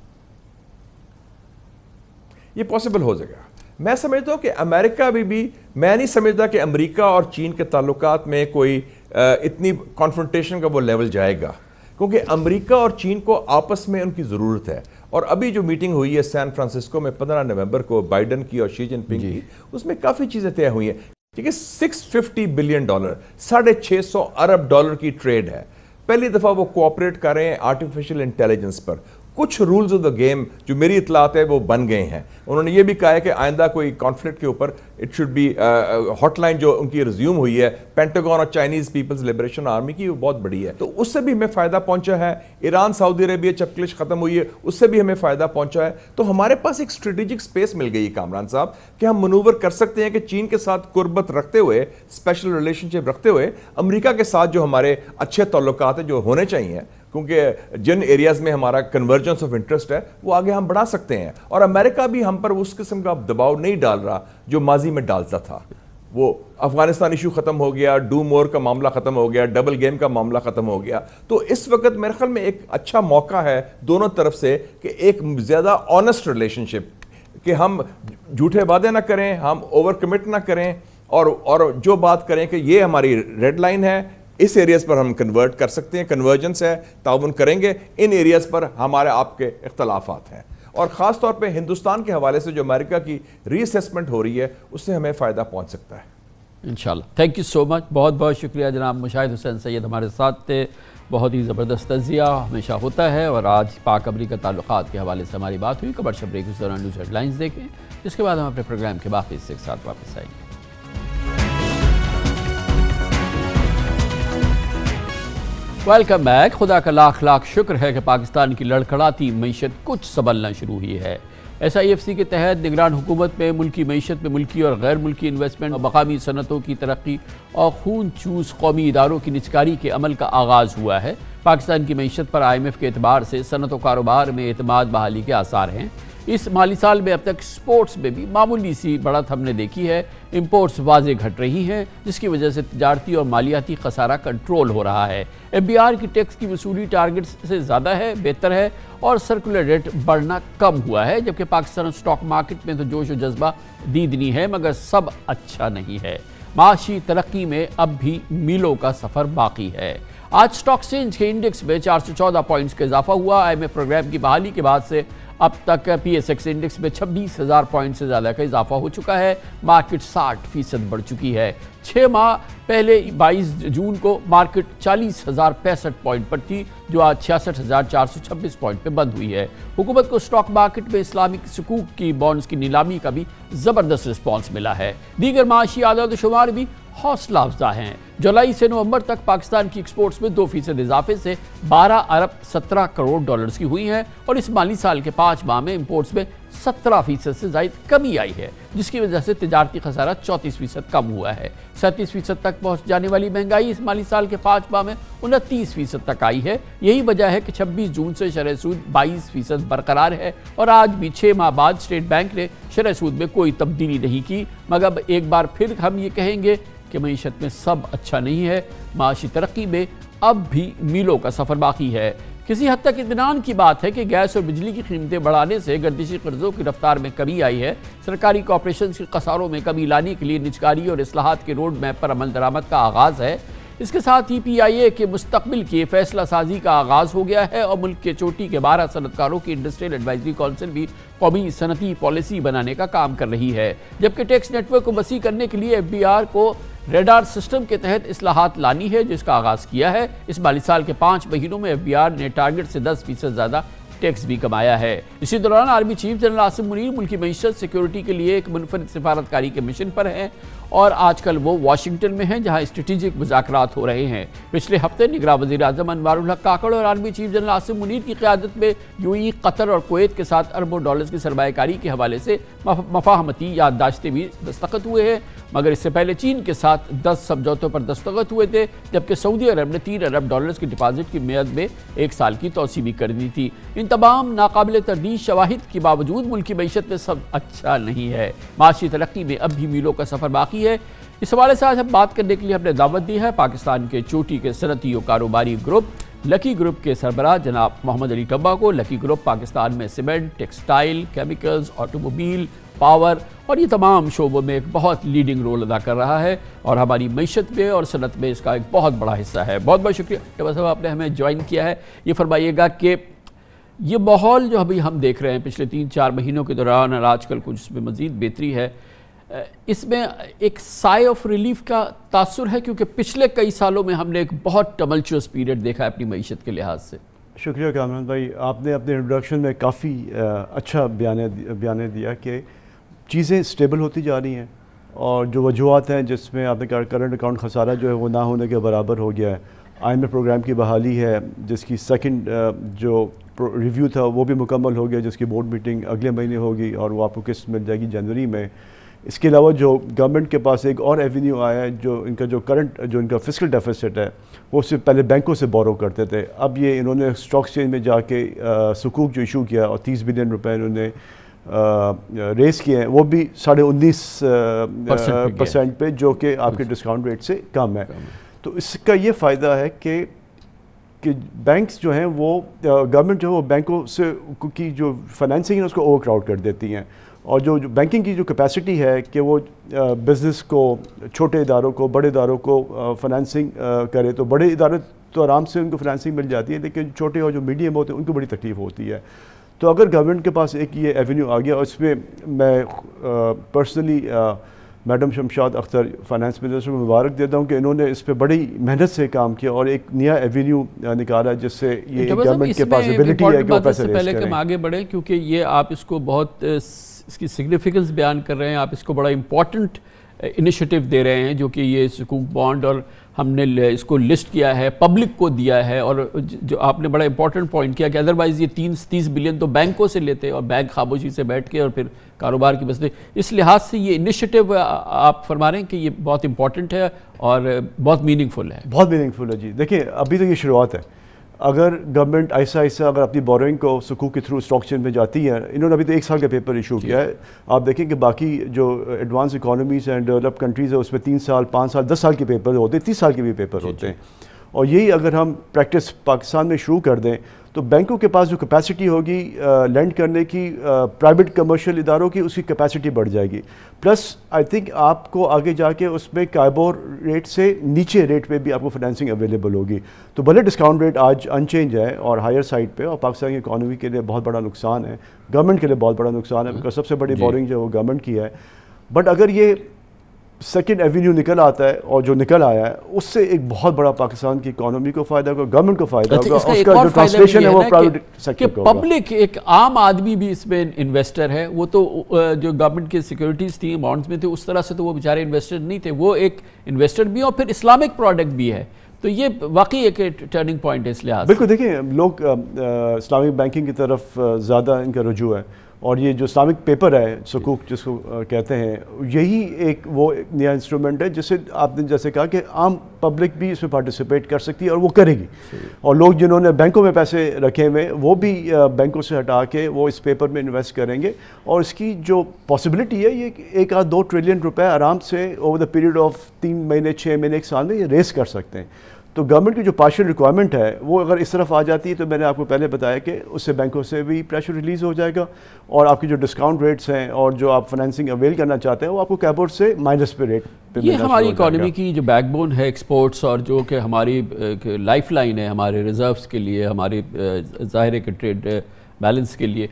ये पॉसिबल हो जाएगा मैं समझता हूँ कि अमेरिका भी, भी मैं नहीं समझता कि अमेरिका और चीन के ताल्लुकात में कोई इतनी कॉन्फ्रेंटेशन का वो लेवल जाएगा क्योंकि अमेरिका और चीन को आपस में उनकी ज़रूरत है और अभी जो मीटिंग हुई है सैन फ्रांसिस्को में 15 नवंबर को बाइडन की और शी जिनपिंग की उसमें काफ़ी चीज़ें तय हुई हैं ठीक है सिक्स फिफ्टी बिलियन डॉलर साढ़े छः सौ अरब डॉलर की ट्रेड है पहली दफ़ा वो कोऑपरेट कर रहे हैं आर्टिफिशियल इंटेलिजेंस पर कुछ रूल्स ऑफ द गेम जो मेरी इतलात है वो बन गए हैं उन्होंने ये भी कहा है कि आइंदा कोई कॉन्फ्लिक्ट के ऊपर इट शुड बी हॉटलाइन जो उनकी रिज्यूम हुई है पेंटागन और चाइनीज पीपल्स लिबरेशन आर्मी की वो बहुत बड़ी है तो उससे भी हमें फ़ायदा पहुंचा है ईरान सऊदी अरेबिया चपकलिश ख़त्म हुई है उससे भी हमें फ़ायदा पहुंचा है तो हमारे पास एक स्ट्रेटेजिक स्पेस मिल गई है कामरान साहब कि हम मनूवर कर सकते हैं कि चीन के साथ कुर्बत रखते हुए स्पेशल रिलेशनशिप रखते हुए अमरीका के साथ जो हमारे अच्छे तल्लक हैं जो होने चाहिए क्योंकि जिन एरियाज में हमारा कन्वर्जेंस ऑफ इंटरेस्ट है वो आगे हम बढ़ा सकते हैं और अमेरिका भी हम पर उस किस्म का दबाव नहीं डाल रहा जो माजी में डालता था वो अफगानिस्तान इशू ख़त्म हो गया डू मोर का मामला ख़त्म हो गया डबल गेम का मामला ख़त्म हो गया तो इस वक्त मेरे ख्याल में एक अच्छा मौका है दोनों तरफ से कि एक ज़्यादा ऑनेस्ट रिलेशनशिप कि हम झूठे वादे ना करें हम ओवर कमिट ना करें और और जो बात करें कि ये हमारी रेड लाइन है इस एरियाज़ पर हम कन्वर्ट कर सकते हैं कन्वर्जेंस है ताउन करेंगे इन एरियाज़ पर हमारे आपके इख्तलाफात हैं और ख़ास तौर पर हिंदुस्तान के हवाले से जो अमेरिका की रीअसेसमेंट हो रही है उससे हमें फ़ायदा पहुँच सकता है इन थैंक यू सो मच बहुत बहुत शुक्रिया जनाब मुशाहिद हुसैन सैद हमारे साथ थे बहुत ही ज़बरदस्त तजिया हमेशा होता है और आज पाक अमरीका ताल्लुक के हवाले से हमारी बात हुई कबर ब्रेक उस दौरान न्यूज़ हेडलाइंस देखें इसके बाद हम अपने प्रोग्राम के बाकी इससे एक साथ वापस आएंगे वेलकम बैक खुदा का लाख लाख शुक्र है कि पाकिस्तान की लड़खड़ाती मीशत कुछ संभलना शुरू हुई है एस आई एफ सी के तहत निगरान हुकूमत में मुल्की मीशत में मुल्की और गैर मुल्की इन्वेस्टमेंट और मकामी सनतों की तरक्की और खून चूस कौमी इदारों की निचकारी के अमल का आगाज़ हुआ है पाकिस्तान की मीशत पर आई एम एफ के अतबार से सनत कारोबार में अतमाद बहाली के आसार हैं इस माली साल में अब तक स्पोर्ट्स में भी मामूली सी बढ़त हमने देखी है इम्पोर्ट्स वाजे घट रही हैं जिसकी वजह से तजारती और मालियाती खसारा कंट्रोल हो रहा है एम बी आर की टैक्स की वसूली टारगेट से ज़्यादा है बेहतर है और सर्कुलर रेट बढ़ना कम हुआ है जबकि पाकिस्तान स्टॉक मार्केट में तो जोश व जज्बा दीदनी है मगर सब अच्छा नहीं है माशी तरक्की में अब भी मीलों का सफ़र बाकी है आज स्टॉक एक्सचेंज के इंडेक्स में 414 पॉइंट्स का इजाफा हुआ एफ प्रोग्राम की बहाली के बाद से अब तक पीएसएक्स इंडेक्स में 26,000 पॉइंट से ज़्यादा का इजाफा हो चुका है मार्केट 60 फीसद बढ़ चुकी है छः माह पहले 22 जून को मार्केट चालीस हज़ार पैंसठ पॉइंट पर थी जो आज छियासठ हज़ार चार सौ छब्बीस पॉइंट पर बंद हुई है हुकूमत को स्टॉक मार्केट में इस्लामिक सकूक की बॉन्ड्स की नीलामी का भी ज़बरदस्त रिस्पॉन्स मिला है दीगर माशी आदत शुमार भी हौसला अफजा हैं जुलाई से नवंबर तक पाकिस्तान की एक्सपोर्ट्स में दो फीसद इजाफे से 12 अरब 17 करोड़ डॉलर्स की हुई हैं और इस माली साल के पाँच माह में इम्पोर्ट्स में 17 फीसद से जायद कमी आई है जिसकी वजह से तजारती खसारा चौंतीस फीसद कम हुआ है सैंतीस फीसद तक पहुँच जाने वाली महंगाई इस माली साल के पाँच माह में उनतीस फीसद तक आई है यही वजह है कि छब्बीस जून से शरह सूद बाईस फीसद बरकरार है और आज भी छः माह बाद स्टेट बैंक ने शरह सूद में कोई तब्दीली नहीं की मगर एक बार फिर हम ये कहेंगे कि मीशत में सब अच्छा नहीं है माशी तरक्की में अब भी मीलों का सफ़र बाकी है किसी हद तक इतमान की बात है कि गैस और बिजली की कीमतें बढ़ाने से गर्दिशी कर्जों की रफ्तार में कमी आई है सरकारी कॉपरेशन के कसारों में कमी लाने के लिए निचकारी और असलाहत के रोड मैप पर अमल दरामद का आगाज़ है इसके साथ ही पी आई ए के मुस्तबिल की फैसला साजी का आगाज़ हो गया है और मुल्क के चोटी के बारह सनतकारों की इंडस्ट्रियल एडवाइजरी काउंसिल भी कौमी सनती पॉलिसी बनाने का काम कर रही है जबकि टैक्स नेटवर्क को वसी करने के लिए एफ बी आर को रेडार सिस्टम के तहत असलाहत लानी है जिसका आगाज़ किया है इस माली साल के पाँच महीनों में एफ बी आर ने टारगेट से दस फीसद ज़्यादा टैक्स भी कमाया है इसी दौरान army chief general Asim Munir मुल्की मीशत सिक्योरिटी के लिए एक मुनफरद सिफारतकारी के मिशन पर हैं और आजकल वो वाशिंगटन में हैं जहां स्ट्रेटिजिक मुजाकरात हो रहे हैं पिछले हफ्ते निगरान वजी अजम अनवर काकड़ और army chief general Asim Munir की क्यादत में यूई कतर और कोत के साथ अरबों डॉलर्स की सरमाकारी के हवाले से मफाहमती याददाश्तें भी दस्तखत हुए हैं मगर इससे पहले चीन के साथ दस समझौतों पर दस्तखत हुए थे जबकि सऊदी अरब ने तीन अरब डॉलर्स की डिपॉजिट की मेयद में एक साल की तोसी भी कर दी थी इन तमाम नाकबिल तरदीश शवाहिद के बावजूद मुल्की मीशत में सब अच्छा नहीं है माशी तरक्की में अब भी मीलों का सफर बाकी की है इस हवाले से आज हम बात करने के लिए हमने दावत दी है पाकिस्तान के चोटी के सनती और कारोबारी ग्रुप लकी ग्रुप के सरबराह जनाब मोहम्मद अली टब्बा को लकी ग्रुप पाकिस्तान में cement textile chemicals automobile power और ये तमाम शोबों में एक बहुत लीडिंग रोल अदा कर रहा है और हमारी मीशत में और सनत में इसका एक बहुत बड़ा हिस्सा है बहुत बहुत शुक्रिया टब्बा साहब आपने हमें ज्वाइन किया है ये फरमाइएगा कि ये माहौल जो अभी हम देख रहे हैं पिछले तीन चार महीनों के दौरान और आजकल कुछ उसमें मज़ीद बेहतरी है इसमें एक साय ऑफ रिलीफ का तासर है क्योंकि पिछले कई सालों में हमने एक बहुत टमलचुअस पीरियड देखा है अपनी मीशत के लिहाज से शुक्रिया कामरान भाई आपने अपने इंट्रोडक्शन में काफ़ी अच्छा बयान बयान दिया कि चीज़ें स्टेबल होती जा रही हैं और जो वजूहत हैं जिसमें आपने कहा करंट अकाउंट खसारा जो है वो ना होने के बराबर हो गया है आई प्रोग्राम की बहाली है जिसकी सेकंड जो रिव्यू था वो भी मुकम्मल हो गया जिसकी बोर्ड मीटिंग अगले महीने होगी और वो आपको किस्त मिल जाएगी जनवरी में इसके अलावा जो गवर्नमेंट के पास एक और एवेन्यू आया है जो इनका जो करंट जो इनका फिजिकल डेफिसिट है वो सिर्फ पहले बैंकों से बोरो करते थे अब ये इन्होंने स्टॉक चेंज में जाके सुकूक जो इशू किया और तीस बिलियन रुपए इन्होंने रेस किए हैं वो भी साढ़े उन्नीस परसेंट पे जो कि आपके डिस्काउंट रेट से कम है तो इसका ये फ़ायदा है कि कि बैंक्स जो हैं वो गवर्नमेंट जो है वो बैंकों से की जो फाइनेंसिंग है उसको ओवर क्राउड कर देती हैं और जो, जो बैंकिंग की जो कैपेसिटी है कि वो बिज़नेस को छोटे इदारों को बड़े इदारों को फाइनेंसिंग करे तो बड़े इदारे तो आराम से उनको फाइनेंसिंग मिल जाती है लेकिन छोटे और जो मीडियम होते हैं उनको बड़ी तकलीफ़ होती है तो अगर गवर्नमेंट के पास एक ये एवेन्यू आ गया और इसमें मैं personally madam Shamshad Akhtar finance minister को मुबारक देता हूँ कि इन्होंने इस पर बड़ी मेहनत से काम किया और एक नया एवेन्यू निकाला जिससे ये गवर्नमेंट अच्छा, के पास एबिलिटी है कि वो पैसे पहले आगे बढ़े क्योंकि ये आप इसको बहुत इसकी सिग्निफिकेंस बयान कर रहे हैं आप इसको बड़ा इम्पॉर्टेंट इनिशिएटिव uh, दे रहे हैं जो कि ये सुकूक बॉन्ड और हमने इसको लिस्ट किया है पब्लिक को दिया है और जो आपने बड़ा इंपॉर्टेंट पॉइंट किया कि अदरवाइज़ ये तीन तीस बिलियन तो बैंकों से लेते और बैंक खामोशी से बैठ के और फिर कारोबार की बसते इस लिहाज से ये इनिशिएटिव uh, आप फरमा रहे हैं कि ये बहुत इंपॉर्टेंट है और uh, बहुत मीनिंगफुल है बहुत मीनिंगफुल है जी देखिए अभी तो ये शुरुआत है अगर गवर्नमेंट ऐसा ऐसा अगर अपनी बोरोइंग को सुकूक के थ्रू स्टॉक चेन में जाती है इन्होंने अभी तो एक साल का पेपर इशू किया है आप देखें कि बाकी जो advance economies and develop countries है उसमें तीन साल पाँच साल दस साल के पेपर होते हैं तीस साल के भी पेपर होते हैं और यही अगर हम प्रैक्टिस पाकिस्तान में शुरू कर दें तो बैंकों के पास जो कैपेसिटी होगी लैंड करने की प्राइवेट कमर्शियल इदारों की उसकी कैपेसिटी बढ़ जाएगी प्लस आई थिंक आपको आगे जाके उसमें कायबोर रेट से नीचे रेट पे भी आपको फाइनेंसिंग अवेलेबल होगी तो भले डिस्काउंट रेट आज अनचेंज है और हायर साइड पे और पाकिस्तान की इकानमी के लिए बहुत बड़ा नुकसान है गवर्नमेंट के लिए बहुत बड़ा नुकसान है हम्म। सबसे बड़ी बोरिंग जो है वो गवर्नमेंट की है बट अगर ये सेकेंड एवेन्यू निकल आता है और जो निकल आया है उससे एक बहुत बड़ा पाकिस्तान की इकोनॉमी को फायदा होगा गवर्नमेंट को फायदा अच्छा, होगा उसका एक जो ट्रांसलेशन है वो प्राइवेट सेक्टर का पब्लिक एक आम आदमी भी इसमें इन्वेस्टर है वो तो जो गवर्नमेंट की सिक्योरिटीज थी बॉन्ड्स में थी उस तरह से तो वो बेचारे इन्वेस्टर नहीं थे वो एक इन्वेस्टर भी और फिर इस्लामिक प्रोडक्ट भी है तो ये वाकई एक टर्निंग पॉइंट है इस लिहाज बिल्कुल देखिए लोग इस्लामिक बैंकिंग की तरफ ज़्यादा इनका रुझू है और ये जो इस्लामिक पेपर है सकूक जिसको कहते हैं यही एक वो एक नया इंस्ट्रूमेंट है जिससे आपने जैसे कहा कि आम पब्लिक भी इसमें पार्टिसिपेट कर सकती है और वो करेगी और लोग जिन्होंने बैंकों में पैसे रखे हुए वो भी बैंकों से हटा के वो इस पेपर में इन्वेस्ट करेंगे और इसकी जो पॉसिबिलिटी है ये एक आध दो ट्रिलियन रुपये आराम से ओवर द पीरियड ऑफ तीन महीने छः महीने एक साल में ये रेस कर सकते हैं तो गवर्नमेंट की जो पार्शल रिक्वायरमेंट है वो अगर इस तरफ आ जाती है तो मैंने आपको पहले बताया कि उससे बैंकों से भी प्रेशर रिलीज़ हो जाएगा और आपकी जो डिस्काउंट रेट्स हैं और जो आप फाइनेंसिंग अवेल करना चाहते हैं वो आपको कैबोर्ड से माइनस पे रेट पे ये हमारी इकोनॉमी की जो बैकबोन है एक्सपोर्ट्स और जो कि हमारी लाइफ लाइन है हमारे रिजर्व के लिए हमारे ज़ाहिर के ट्रेड बैलेंस के लिए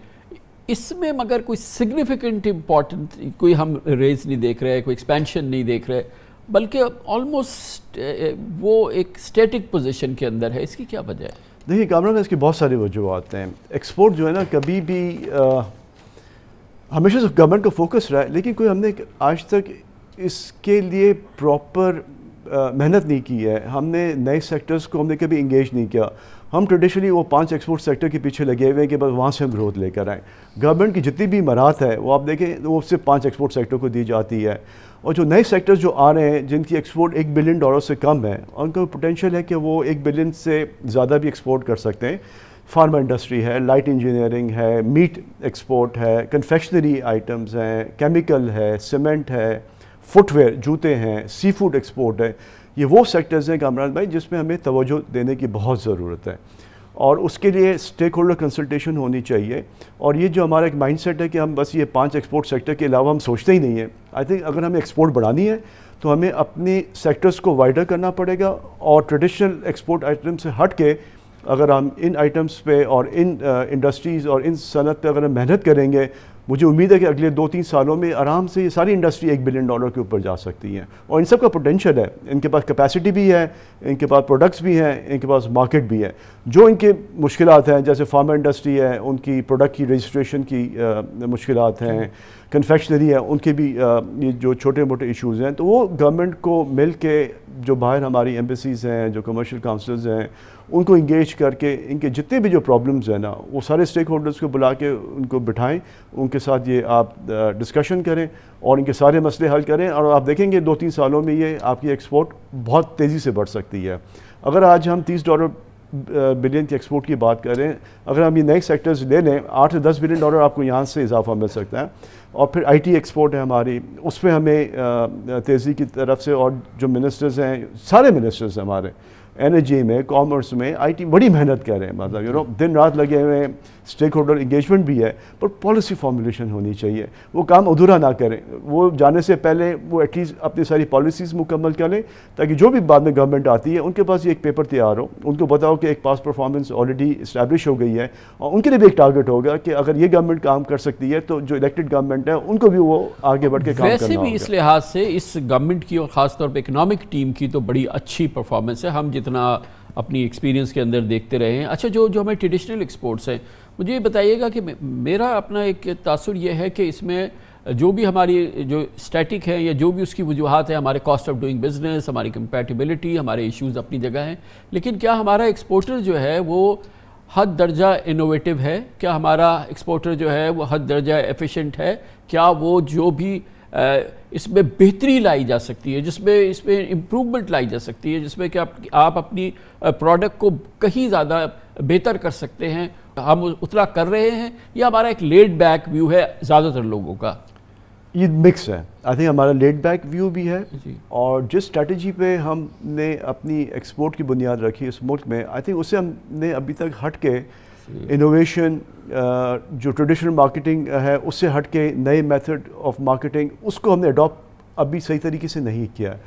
इसमें मगर कोई सिग्निफिकेंट इम्पॉर्टेंट कोई हम रेज नहीं देख रहे कोई एक्सपेंशन नहीं देख रहे बल्कि ऑलमोस्ट वो एक स्टैटिक पोजीशन के अंदर है इसकी क्या वजह है देखिए कामरान इसकी बहुत सारी वजूहत हैं एक्सपोर्ट जो है ना कभी भी आ, हमेशा से गवर्नमेंट का फोकस रहा है लेकिन कोई हमने आज तक इसके लिए प्रॉपर मेहनत नहीं की है हमने नए सेक्टर्स को हमने कभी इंगेज नहीं किया हम ट्रेडिशनली वो पांच एक्सपोर्ट सेक्टर के पीछे लगे हुए हैं कि बस वहाँ से हम ग्रोथ लेकर आएँ गवर्नमेंट की जितनी भी मरात है वो आप देखें वो सिर्फ पाँच एक्सपोर्ट सेक्टर को दी जाती है और जो नए सेक्टर्स जो आ रहे हैं जिनकी एक्सपोर्ट एक बिलियन डॉलर से कम है उनका पोटेंशियल है कि वो एक बिलियन से ज़्यादा भी एक्सपोर्ट कर सकते हैं फार्मा इंडस्ट्री है लाइट इंजीनियरिंग है मीट एक्सपोर्ट है कन्फेक्शनरी आइटम्स हैं केमिकल है सीमेंट है फुटवेयर जूते हैं सी फूड एक्सपोर्ट है ये वो सेक्टर्स हैं कामरान भाई जिसमें हमें तोज्जो देने की बहुत ज़रूरत है और उसके लिए स्टेक होल्डर कंसल्टेशन होनी चाहिए और ये जो हमारा एक माइंड सेट है कि हम बस ये पांच एक्सपोर्ट सेक्टर के अलावा हम सोचते ही नहीं हैं आई थिंक अगर हमें एक्सपोर्ट बढ़ानी है तो हमें अपने सेक्टर्स को वाइडर करना पड़ेगा और ट्रेडिशनल एक्सपोर्ट आइटम से हट के अगर हम इन आइटम्स पे और इन इंडस्ट्रीज़ uh, और इन सनत पे अगर हम मेहनत करेंगे मुझे उम्मीद है कि अगले दो तीन सालों में आराम से ये सारी इंडस्ट्री एक बिलियन डॉलर के ऊपर जा सकती है और इन सब का पोटेंशियल है इनके पास कैपेसिटी भी है इनके पास प्रोडक्ट्स भी हैं इनके पास मार्केट भी है जो इनके मुश्किल हैं जैसे फार्मा इंडस्ट्री है उनकी प्रोडक्ट की रजिस्ट्रेशन की मुश्किल हैं कन्फेक्शनरी है उनके भी ये जो छोटे मोटे इश्यूज़ हैं तो वो गवर्नमेंट को मिल के जो बाहर हमारी एम्बेसीज हैं जो कमर्शियल काउंसिल्स हैं उनको इंगेज करके इनके जितने भी जो प्रॉब्लम्स हैं ना वो सारे स्टेक होल्डर्स को बुला के उनको बिठाएं उनके साथ ये आप डिस्कशन करें और इनके सारे मसले हल करें और आप देखेंगे दो तीन सालों में ये आपकी एक्सपोर्ट बहुत तेज़ी से बढ़ सकती है अगर आज हम तीस डॉलर बिलियन की एक्सपोर्ट की बात करें अगर हम ये नए सेक्टर्स ले लें आठ से दस बिलियन डॉलर आपको यहाँ से इजाफा मिल सकता है और फिर आईटी एक्सपोर्ट है हमारी उसमें हमें तेज़ी की तरफ से और जो मिनिस्टर्स हैं सारे मिनिस्टर्स हैं हमारे एनर्जी में कॉमर्स में आईटी बड़ी मेहनत कर रहे हैं मतलब यू नो दिन रात लगे हुए हैं स्टेक होल्डर इंगेजमेंट भी है पर पॉलिसी फॉर्मुलेशन होनी चाहिए वो काम अधूरा ना करें वो जाने से पहले वो एटलीस्ट अपनी सारी पॉलिसीज़ मुकम्मल कर लें ताकि जो भी बाद में गवर्नमेंट आती है उनके पास ये एक पेपर तैयार हो उनको बताओ कि एक पास परफॉर्मेंस ऑलरेडी इस्टेब्लिश हो गई है और उनके लिए भी एक टारगेट होगा कि अगर ये गवर्नमेंट काम कर सकती है तो जो इलेक्टेड गवर्नमेंट है उनको भी वो आगे बढ़ के काम वैसे भी इस लिहाज से इस गवर्नमेंट की और ख़ासतौर पर इकनॉमिक टीम की तो बड़ी अच्छी परफॉर्मेंस है हम ના અપની એક્સપીરિયન્સ કે અંદર દેખતે રહે હે અચ્છા જો જો હમે ટ્રેડિશનલ એક્સપોર્ટ્સ હે મુજે બતાઈએગા કે મેરા અપના એક તાસુર યે હે કે ઇસમે જો ભી હમારી જો સ્ટેટિક હે يا જો ભી ઉસકી મુજ્બોહત હે હમારે કોસ્ટ ઓફ ડુઇંગ બિઝનેસ હમારી કમ્પેટિબિલિટી હમારે ઇશ્યુઝ અપની જગહ હે લેકિન ક્યા હમારા એક્સપોર્ટર જો હે વો હદ દરજા ઇનોવેટિવ હે ક્યા હમારા એક્સપોર્ટર જો હે વો હદ દરજા એફિશિયન્ટ હે ક્યા વો જો ભી इसमें बेहतरी लाई जा सकती है जिसमें इसमें इम्प्रूवमेंट लाई जा सकती है जिसमें कि आप आप अपनी प्रोडक्ट को कहीं ज़्यादा बेहतर कर सकते हैं हम उतना कर रहे हैं या हमारा एक लेट बैक व्यू है ज़्यादातर लोगों का ये मिक्स है आई थिंक हमारा लेट बैक व्यू भी है और जिस स्ट्रेटजी पे हमने अपनी एक्सपोर्ट की बुनियाद रखी मुल्क में आई थिंक उससे हमने अभी तक हट के इनोवेशन uh, जो ट्रेडिशनल मार्केटिंग uh, है उससे हट के नए मेथड ऑफ मार्केटिंग उसको हमने अडॉप्ट अभी सही तरीके से नहीं किया है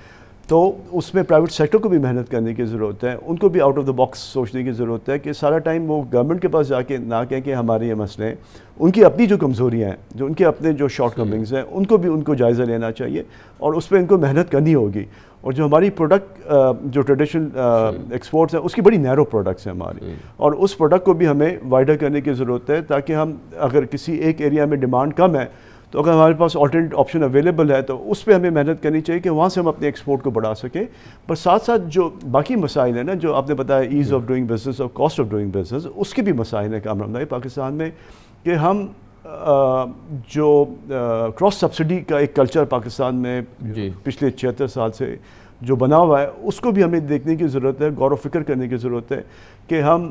तो उसमें प्राइवेट सेक्टर को भी मेहनत करने की ज़रूरत है उनको भी आउट ऑफ द बॉक्स सोचने की ज़रूरत है कि सारा टाइम वो गवर्नमेंट के पास जाके ना कहें कि हमारे ये मसले हैं उनकी अपनी जो कमज़ोरियाँ हैं जो उनके अपने जो शॉर्ट कमिंग्स हैं उनको भी उनको जायज़ा लेना चाहिए और उस पर इनको मेहनत करनी होगी और जो हमारी प्रोडक्ट जो ट्रेडिशनल एक्सपोर्ट्स hmm. हैं उसकी बड़ी नैरो प्रोडक्ट्स हैं हमारी hmm. और उस प्रोडक्ट को भी हमें वाइडर करने की ज़रूरत है ताकि हम अगर किसी एक एरिया में डिमांड कम है तो अगर हमारे पास ऑल्टरनेट ऑप्शन अवेलेबल है तो उस पर हमें मेहनत करनी चाहिए कि वहाँ से हम अपने एक्सपोर्ट को बढ़ा सकें पर साथ साथ जो बाकी मसाइल हैं ना जो आपने बताया ईज़ ऑफ डूइंग बिजनेस और कॉस्ट ऑफ डूइंग बिजनेस उसके भी मसाइल हैं कामरान भाई पाकिस्तान में कि हम आ, जो क्रॉस सब्सिडी का एक कल्चर पाकिस्तान में पिछले छिहत्तर साल से जो बना हुआ है उसको भी हमें देखने की ज़रूरत है गौर व फिक्र करने की ज़रूरत है कि हम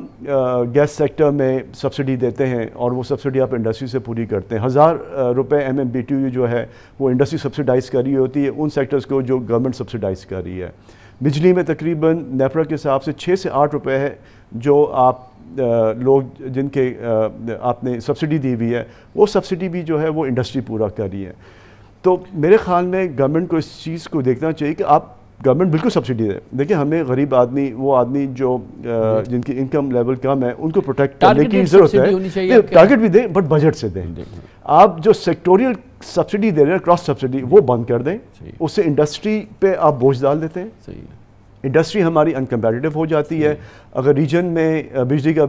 गैस सेक्टर में सब्सिडी देते हैं और वो सब्सिडी आप इंडस्ट्री से पूरी करते हैं हज़ार रुपए एम एम जो है वो इंडस्ट्री सब्सिडाइज़ कर रही होती है उन सेक्टर्स को जो गवर्नमेंट सब्सिडाइज़ कर रही है बिजली में तकरीबन नेपरा के हिसाब से छः से आठ रुपए है जो आप लोग जिनके आपने सब्सिडी दी हुई है वो सब्सिडी भी जो है वो इंडस्ट्री पूरा कर रही है तो मेरे ख्याल में गवर्नमेंट को इस चीज़ को देखना चाहिए कि आप गवर्नमेंट बिल्कुल सब्सिडी दे देखिए हमें गरीब आदमी वो आदमी जो जिनकी इनकम लेवल कम है उनको प्रोटेक्ट करने की जरूरत है टारगेट भी दें बट बजट से दें आप जो सेक्टोरियल सब्सिडी दे रहे हैं क्रॉस सब्सिडी वो बंद कर दें उससे इंडस्ट्री पे आप बोझ डाल देते हैं इंडस्ट्री हमारी अनकम्पेटिटिव हो जाती है हम्म। अगर रीजन में बिजली का,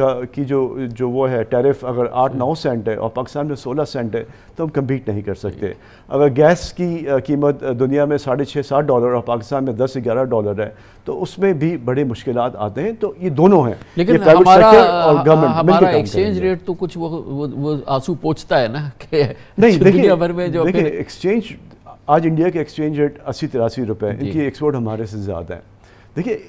का की जो जो वो है टैरिफ अगर आठ नौ सेंट हम्म। है और पाकिस्तान में सोलह सेंट है तो हम कम्पीट नहीं कर सकते अगर गैस की कीमत दुनिया में साढ़े छः सात डॉलर और पाकिस्तान में दस ग्यारह डॉलर है तो उसमें भी बड़े मुश्किल आते हैं तो ये दोनों हैं लेकिन हमारा, और गवर्नमेंट एक्सचेंज रेट तो कुछ वो वो, आंसू पहुँचता है ना नहीं देखिए जो देखिए एक्सचेंज आज इंडिया के एक्सचेंज रेट अस्सी तिरासी रुपये इनकी एक्सपोर्ट हमारे से ज़्यादा है देखिए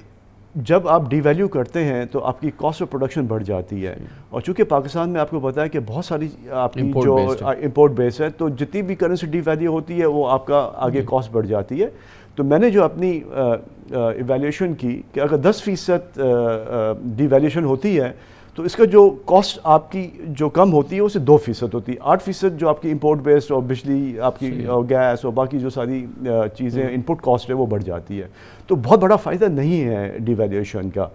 जब आप डिवैल्यू करते हैं तो आपकी कॉस्ट ऑफ प्रोडक्शन बढ़ जाती है और चूंकि पाकिस्तान में आपको पता है कि बहुत सारी आपकी जो इम्पोर्ट बेस है तो जितनी भी करेंसी डिवैल्यू होती है वो आपका आगे कॉस्ट बढ़ जाती है तो मैंने जो अपनी इवेल्यूशन की कि अगर दस फीसद डिवैल्यूशन होती है तो इसका जो कॉस्ट आपकी जो कम होती है उसे दो फीसद होती है आठ फीसद जो आपकी इंपोर्ट बेस्ड और बिजली आपकी और गैस और बाकी जो सारी चीज़ें इनपुट कॉस्ट है वो बढ़ जाती है तो बहुत बड़ा फ़ायदा नहीं है डिवेल्यूशन का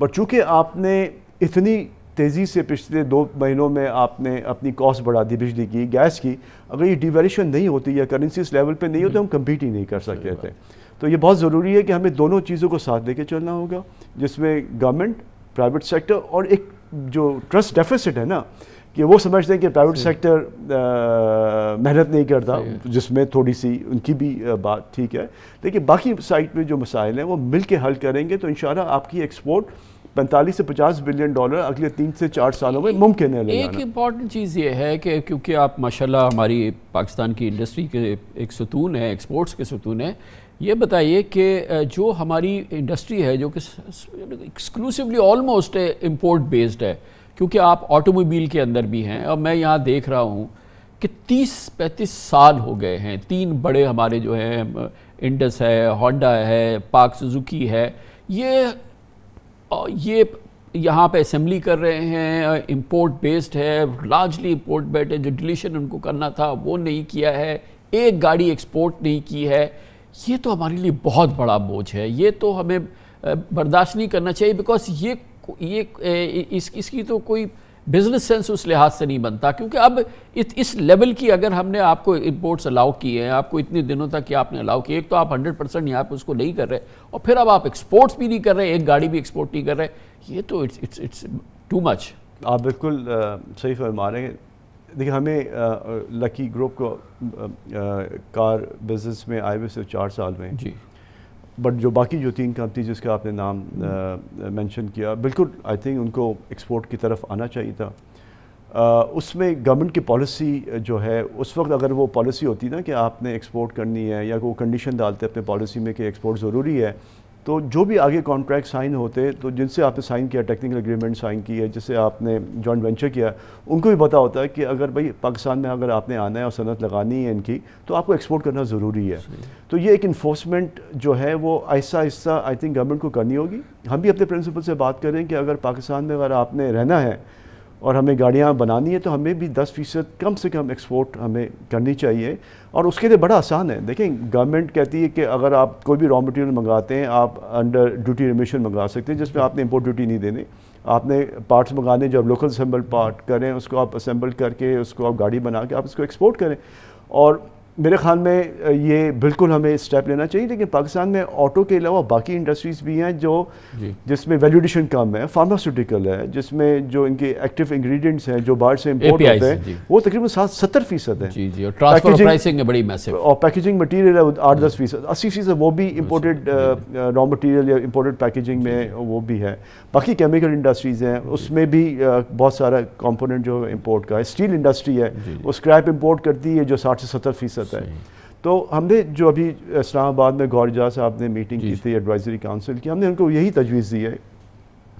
बट चूँकि आपने इतनी तेज़ी से पिछले दो महीनों में आपने अपनी कॉस्ट बढ़ा दी बिजली की गैस की अगर ये डिवेल्यूशन नहीं होती या करेंसी इस लेवल पर नहीं होती तो हम्म। हम कम्पीट ही नहीं कर सकते थे तो ये बहुत ज़रूरी है कि हमें दोनों चीज़ों को साथ लेके चलना होगा जिसमें गवर्नमेंट प्राइवेट सेक्टर और एक जो ट्रस्ट डेफिसिट है ना कि वो समझते हैं कि प्राइवेट सेक्टर मेहनत नहीं करता जिसमें थोड़ी सी उनकी भी बात ठीक है लेकिन बाकी साइड में जो मसाइल हैं वो मिल के हल करेंगे तो इन आपकी एक्सपोर्ट पैंतालीस से पचास बिलियन डॉलर अगले तीन से चार सालों में मुमकिन है एक इम्पॉर्टेंट चीज़ ये है कि क्योंकि आप माशाल्लाह हमारी पाकिस्तान की इंडस्ट्री के एक सतून है एक्सपोर्ट्स के सतून है ये बताइए कि जो हमारी इंडस्ट्री है जो कि एक्सक्लूसिवली ऑलमोस्ट इम्पोर्ट बेस्ड है क्योंकि आप ऑटोमोबाइल के अंदर भी हैं और मैं यहाँ देख रहा हूँ कि 30-35 साल हो गए हैं तीन बड़े हमारे जो हैं इंडस है होंडा है पाक सुजुकी है ये ये यहाँ पे असम्बली कर रहे हैं इंपोर्ट बेस्ड है लार्जली इंपोर्ट बेस्ड है जो डिलीशन उनको करना था वो नहीं किया है एक गाड़ी एक्सपोर्ट नहीं की है ये तो हमारे लिए बहुत बड़ा बोझ है ये तो हमें बर्दाश्त नहीं करना चाहिए बिकॉज ये ये इस इसकी तो कोई बिजनेस सेंस उस लिहाज से नहीं बनता क्योंकि अब इत, इस लेवल की अगर हमने आपको इम्पोर्ट्स अलाउ किए हैं आपको इतने दिनों तक कि आपने अलाउ किए एक तो आप 100 परसेंट यहाँ पर उसको नहीं कर रहे और फिर अब आप एक्सपोर्ट्स भी नहीं कर रहे एक गाड़ी भी एक्सपोर्ट नहीं कर रहे ये तो it's it's it's too much आप बिल्कुल सही फरमा रहे हैं देखिए हमें लकी ग्रुप को कार बिजनेस में आए हुए सिर्फ चार साल में जी बट जो बाकी जो तीन कंपनी जिसका आपने नाम मेंशन किया बिल्कुल आई थिंक उनको एक्सपोर्ट की तरफ आना चाहिए था आ, उसमें गवर्नमेंट की पॉलिसी जो है उस वक्त अगर वो पॉलिसी होती ना कि आपने एक्सपोर्ट करनी है या वो कंडीशन डालते अपने पॉलिसी में कि एक्सपोर्ट ज़रूरी है तो जो भी आगे कॉन्ट्रैक्ट साइन होते तो जिनसे आपने साइन किया टेक्निकल एग्रीमेंट साइन की है जिससे आपने जॉइंट वेंचर किया उनको भी पता होता है कि अगर भाई पाकिस्तान में अगर आपने आना है और सनत लगानी है इनकी तो आपको एक्सपोर्ट करना ज़रूरी है तो ये एक इन्फोर्समेंट जो है वो ऐसा ऐसा आई थिंक गवर्नमेंट को करनी होगी हम भी अपने प्रिंसिपल से बात करें कि अगर पाकिस्तान में अगर आपने रहना है और हमें गाड़ियाँ बनानी है तो हमें भी 10 फीसद कम से कम एक्सपोर्ट हमें करनी चाहिए और उसके लिए बड़ा आसान है देखें गवर्नमेंट कहती है कि अगर आप कोई भी रॉ मटेरियल मंगाते हैं आप अंडर ड्यूटी रिमिशन मंगा सकते हैं जिसमें आपने इम्पोर्ट ड्यूटी नहीं देने आपने पार्ट्स मंगाने जो आप लोकल असम्बल पार्ट करें उसको आप असम्बल करके उसको आप गाड़ी बना के आप उसको एक्सपोर्ट करें और मेरे ख्याल में ये बिल्कुल हमें स्टेप लेना चाहिए लेकिन पाकिस्तान में ऑटो के अलावा बाकी इंडस्ट्रीज़ भी हैं जो जिसमें वैल्यूडेशन कम है फार्मास्यूटिकल है जिसमें जो इनके एक्टिव इंग्रेडिएंट्स हैं जो बाहर से इम्पोर्ट होते हैं वो तकरीबन सात सत्तर फीसद है और पैकेजिंग बड़ी और पैकेजिंग है आठ दस फीसद अस्सी फीसद वो भी इम्पोर्टेड रॉ मटीरियल या इम्पोर्टेड पैकेजिंग में वो भी है बाकी केमिकल इंडस्ट्रीज़ हैं उसमें भी बहुत सारा कॉम्पोनेंट जो इम्पोर्ट का है स्टील इंडस्ट्री है वो स्क्रैप इम्पोर्ट करती है जो साठ से सत्तर फीसद जाता है तो हमने जो अभी इस्लामाबाद में गौरजा साहब ने मीटिंग की थी एडवाइजरी काउंसिल की हमने उनको यही तजवीज़ दी है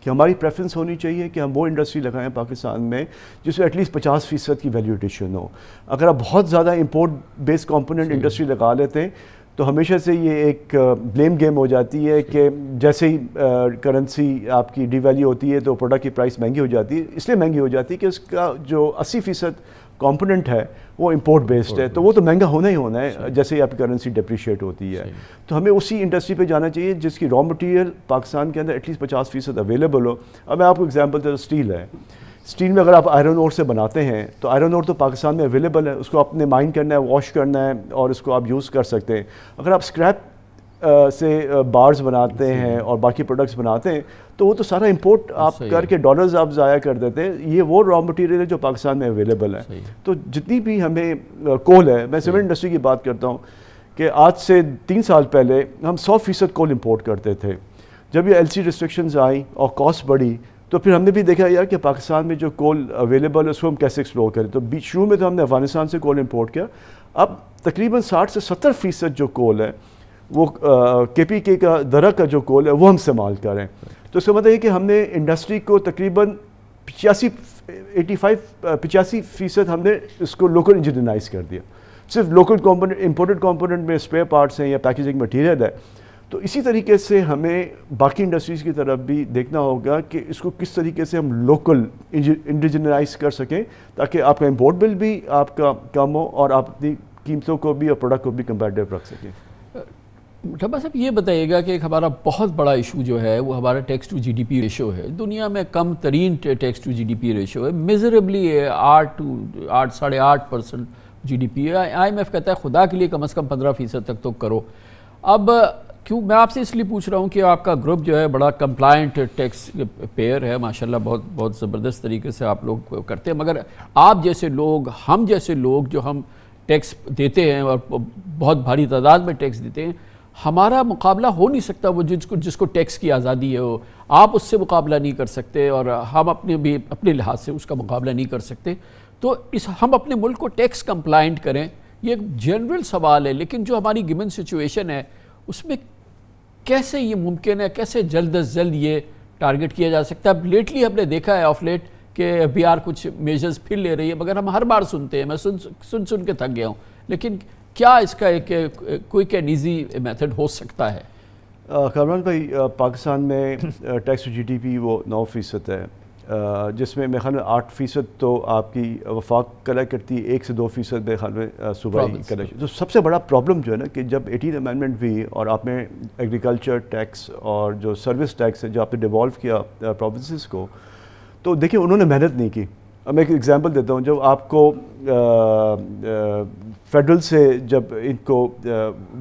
कि हमारी प्रेफरेंस होनी चाहिए कि हम वो इंडस्ट्री लगाएं पाकिस्तान में जिसमें एटलीस्ट पचास फ़ीसद की वैल्यूटेशन हो अगर आप बहुत ज़्यादा इम्पोर्ट बेस्ड कंपोनेंट इंडस्ट्री लगा लेते हैं तो हमेशा से ये एक ब्लेम गेम हो जाती है कि जैसे ही करेंसी आपकी डिवैल्यू होती है तो प्रोडक्ट की प्राइस महंगी हो जाती है इसलिए महंगी हो जाती है कि उसका जो अस्सी फ़ीसद कंपोनेंट है वो इंपोर्ट बेस्ड है तो वो तो महंगा होना ही होना है जैसे ही आपकी करेंसी डिप्रिशिएट होती है तो हमें उसी इंडस्ट्री पे जाना चाहिए जिसकी रॉ मटेरियल पाकिस्तान के अंदर एटलीस्ट पचास फीसद अवेलेबल हो अब मैं आपको एग्जांपल दे स्टील है स्टील में अगर आप आयरन ओर से बनाते हैं तो आयरन ओर तो पाकिस्तान में अवेलेबल है उसको आपने माइंड करना है वॉश करना है और उसको आप यूज़ कर सकते हैं अगर आप स्क्रैप से बार्स बनाते हैं और बाकी प्रोडक्ट्स बनाते हैं तो वो तो सारा इंपोर्ट आप करके डॉलर्स आप ज़ाया कर देते हैं ये वो रॉ मटेरियल है जो पाकिस्तान में अवेलेबल है तो जितनी भी हमें कोल है मैं सीमेंट इंडस्ट्री की बात करता हूँ कि आज से तीन साल पहले हम सौ फीसद कोल इम्पोर्ट करते थे जब ये एल सी रिस्ट्रिक्शंस आई और कॉस्ट बढ़ी तो फिर हमने भी देखा यार कि पाकिस्तान में जो कोल अवेलेबल है उसको हम कैसे एक्सप्लोर करें तो बीच शुरू में तो हमने अफगानिस्तान से कोल इम्पोर्ट किया अब तकरीबन साठ से सत्तर फीसद जो कोल है वो के पी के का दरा का जो कोल है वो हम इस्तेमाल करें तो इसका मतलब ये कि हमने इंडस्ट्री को तकरीबन पचासी एटी फाइव पचासी फ़ीसद हमने इसको लोकल इंजीनियराइज कर दिया सिर्फ लोकल कॉम्पोनेंट इम्पोर्टेड कॉम्पोनेंट में स्पेयर पार्ट्स हैं या पैकेजिंग मटीरियल है तो इसी तरीके से हमें बाकी इंडस्ट्रीज़ की तरफ भी देखना होगा कि इसको किस तरीके से हम लोकल इंडिजनाइज कर सकें ताकि आपका इम्पोर्ट बिल भी आपका कम हो और आप अपनी कीमतों को भी और प्रोडक्ट को भी कंपेटिव रख सकें डब्बा अच्छा, साहब ये बताइएगा कि एक हमारा बहुत बड़ा इशू जो है वो हमारा टैक्स टू जीडीपी रेशो है दुनिया में कम तरीन टैक्स टू जीडीपी रेशो है मेजरेबली आठ टू आठ साढ़े आठ percent G D P I M F कहता है खुदा के लिए कम अज़ कम पंद्रह फ़ीसद तक तो करो अब क्यों मैं आपसे इसलिए पूछ रहा हूँ कि आपका ग्रुप जो है बड़ा कंप्लाइंट टैक्स पेयर है माशाल्लाह बहुत बहुत ज़बरदस्त तरीके से आप लोग करते हैं मगर आप जैसे लोग हम जैसे लोग जो हम टैक्स देते हैं और बहुत भारी तादाद में टैक्स देते हैं हमारा मुकाबला हो नहीं सकता वो जिसको जिसको टैक्स की आज़ादी है वो आप उससे मुकाबला नहीं कर सकते और हम अपने भी अपने लिहाज से उसका मुकाबला नहीं कर सकते तो इस हम अपने मुल्क को टैक्स कंप्लाइंट करें ये एक जनरल सवाल है लेकिन जो हमारी गिवन सिचुएशन है उसमें कैसे ये मुमकिन है कैसे जल्द अज जल्द ये टारगेट किया जा सकता है अब लेटली हमने देखा है ऑफ लेट कि बिहार कुछ मेजर्स फिर ले रही है मगर हम हर बार सुनते हैं मैं सुन सुन सुन के थक गया हूँ लेकिन क्या इसका एक, क्विक एंड ईजी मेथड हो सकता है कमरान भाई पाकिस्तान में टैक्स टू जीडीपी वो नौ फ़ीसद है जिसमें मेरे ख्याल में आठ फ़ीसद तो आपकी वफाक कलेक्ट करती है एक से दो फ़ीसद मेरे ख्याल में सुबह कलेक्ट तो सबसे बड़ा प्रॉब्लम जो है ना कि जब एटीन अमेंडमेंट हुई और आपने एग्रीकल्चर टैक्स और जो सर्विस टैक्स है जो आपने डिवॉल्व किया प्रोविंसेस को तो देखिए उन्होंने मेहनत नहीं की मैं एक एग्जांपल देता हूँ जब आपको फेडरल से जब इनको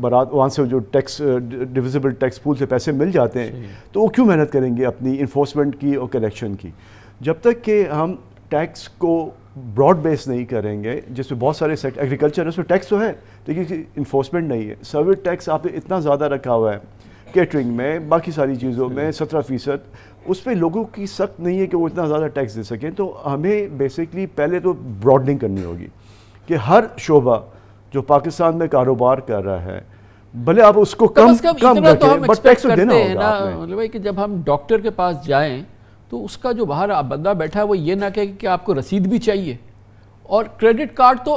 बरात वहाँ से जो टैक्स डिविजिबल टैक्स पूल से पैसे मिल जाते हैं तो वो क्यों मेहनत करेंगे अपनी इन्फोर्समेंट की और कलेक्शन की जब तक कि हम टैक्स को ब्रॉड बेस नहीं करेंगे जिसमें बहुत सारे सेक्टर एग्रीकल्चर है उसमें टैक्स तो है लेकिन इन्फोर्समेंट नहीं है सर्विस टैक्स आपने इतना ज़्यादा रखा हुआ है कैटरिंग में बाकी सारी चीज़ों में हम्म। सत्रह फ़ीसद उस पर लोगों की सख्त नहीं है कि वो इतना ज़्यादा टैक्स दे सकें तो हमें बेसिकली पहले तो ब्रॉडनिंग करनी होगी कि हर शोभा जो पाकिस्तान में कारोबार कर रहा है भले आप उसको कम कम तो रखें बट टैक्स तो देना होगा मतलब कि जब हम डॉक्टर के पास जाएं तो उसका जो बाहर बंदा बैठा है वो ये ना कहे कि आपको रसीद भी चाहिए और क्रेडिट कार्ड तो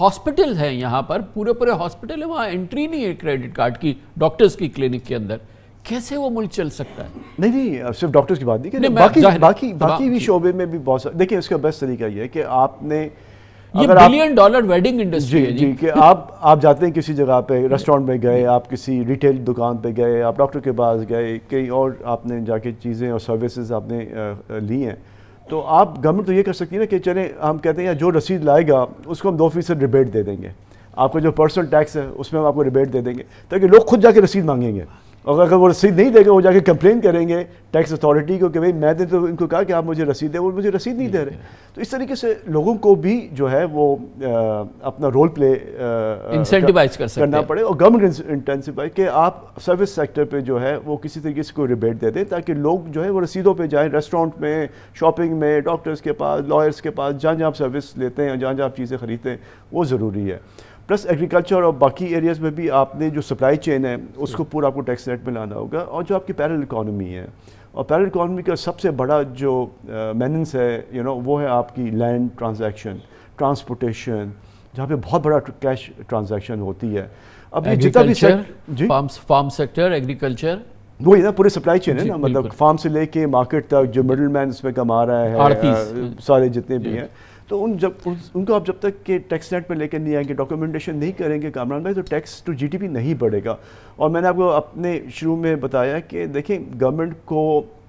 हॉस्पिटल है यहाँ पर पूरे पूरे हॉस्पिटल है वहाँ एंट्री नहीं है क्रेडिट कार्ड की डॉक्टर्स की क्लिनिक के अंदर कैसे वो मुल्क चल सकता है नहीं नहीं सिर्फ डॉक्टर्स की बात नहीं, नहीं बाकी तो बाकी बाकी भी शोबे में भी बहुत सारे देखिए उसका बेस्ट तरीका ये है कि आपने ये बिलियन डॉलर वेडिंग इंडस्ट्री है जी कि आप आप जाते हैं किसी जगह पे रेस्टोरेंट में गए आप किसी रिटेल दुकान पे गए आप डॉक्टर के पास गए कहीं और आपने जाके चीज़ें और सर्विसेज आपने ली हैं तो आप गवर्नमेंट तो ये कर सकती है ना कि चले हम कहते हैं जो रसीद लाएगा उसको हम दो फीसद रिबेट दे देंगे आपका जो पर्सनल टैक्स है उसमें हम आपको रिबेट दे देंगे ताकि लोग खुद जाके रसीद मांगेंगे और अगर वो रसीद नहीं देगा वो जाके कंप्लेन करेंगे टैक्स अथॉरिटी को कि भाई मैंने तो इनको कहा कि आप मुझे रसीद दें वो मुझे रसीद नहीं दे रहे तो इस तरीके से लोगों को भी जो है वो आ, अपना रोल प्ले इंसेंटिवाइज कर सकते करना पड़े और गवर्नमेंट इंटेंसिफाई कि आप सर्विस सेक्टर पे जो है वो किसी तरीके से कोई रिबेट दे दें ताकि लोग जो है वो रसीदों पर जाएँ रेस्टोरेंट में शॉपिंग में डॉक्टर्स के पास लॉयर्स के पास जहाँ जहाँ आप सर्विस लेते हैं जहाँ जहाँ आप चीज़ें खरीदते हैं वो ज़रूरी है प्लस एग्रीकल्चर और बाकी एरियाज़ में भी आपने जो सप्लाई चेन है उसको पूरा आपको टैक्स रेट में लाना होगा और जो आपकी पैरल इकानमी है और पैरल इकानमी का सबसे बड़ा जो मैनन्स है यू नो वो है आपकी लैंड ट्रांजेक्शन ट्रांसपोर्टेशन जहाँ पे बहुत बड़ा कैश ट्रांजेक्शन होती है अब ये जितना भी फार्म सेक्टर एग्रीकल्चर वही ना पूरी सप्लाई चेन है ना मतलब फार्म से लेके मार्केट तक जो मिडिल मैन उसमें कमा रहा है सारे जितने भी हैं तो उन जब उन, उनको आप जब तक के टैक्स नेट पर लेकर नहीं आएंगे डॉक्यूमेंटेशन नहीं करेंगे कामरान भाई तो टैक्स टू जीडीपी नहीं बढ़ेगा और मैंने आपको अपने शुरू में बताया कि देखिए गवर्नमेंट को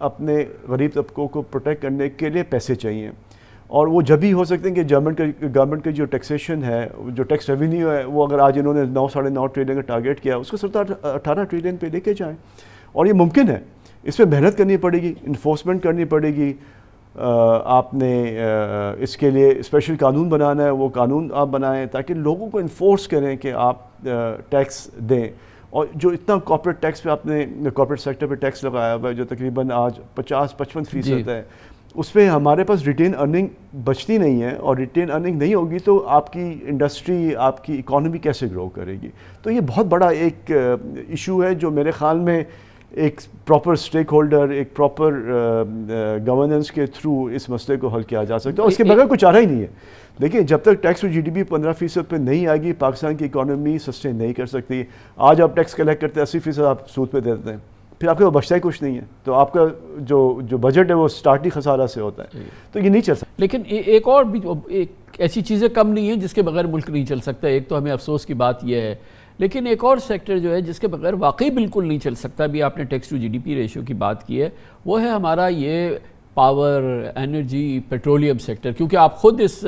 अपने गरीब तबकों को प्रोटेक्ट करने के लिए पैसे चाहिए और वो जब भी हो सकते हैं कि गवर्नमेंट का गवर्नमेंट का जो टैक्सेशन है जो टैक्स रेवेन्यू है वो अगर आज इन्होंने नौ साढ़े नौ ट्रिलियन का टारगेट किया उसको सत्रह अठारह ट्रिलियन पे लेके जाएं और ये मुमकिन है इस पर मेहनत करनी पड़ेगी इन्फोर्समेंट करनी पड़ेगी आपने इसके लिए स्पेशल कानून बनाना है वो कानून आप बनाएं ताकि लोगों को इन्फोर्स करें कि आप टैक्स दें और जो इतना कॉर्पोरेट टैक्स पे आपने कॉर्पोरेट सेक्टर पे टैक्स लगाया हुआ है जो तकरीबन आज 50 पचपन फीसद है उस पर हमारे पास रिटेन अर्निंग बचती नहीं है और रिटेन अर्निंग नहीं होगी तो आपकी इंडस्ट्री आपकी इकोनॉमी कैसे ग्रो करेगी तो ये बहुत बड़ा एक इशू है जो मेरे ख्याल में एक प्रॉपर स्टेक होल्डर एक प्रॉपर गवर्नेंस uh, uh, के थ्रू इस मसले को हल किया जा सकता है उसके बगैर कुछ आ रहा ही नहीं है देखिए जब तक टैक्स टू जीडीपी 15 फीसद पर नहीं आएगी पाकिस्तान की इकोनॉमी सस्टेन नहीं कर सकती आज आप टैक्स कलेक्ट करते हैं अस्सी फीसद आप सूद पे दे देते हैं फिर आपके पास बचता ही कुछ नहीं है तो आपका जो जो बजट है वो स्टार्टिंग खसारा से होता है तो ये नहीं चल सकता लेकिन ए, एक और भी एक ऐसी चीज़ें कम नहीं है जिसके बगैर मुल्क नहीं चल सकता एक तो हमें अफसोस की बात यह है लेकिन एक और सेक्टर जो है जिसके बगैर वाकई बिल्कुल नहीं चल सकता अभी आपने टैक्स टू जीडीपी रेशियो की बात की है वो है हमारा ये पावर एनर्जी पेट्रोलियम सेक्टर क्योंकि आप खुद इस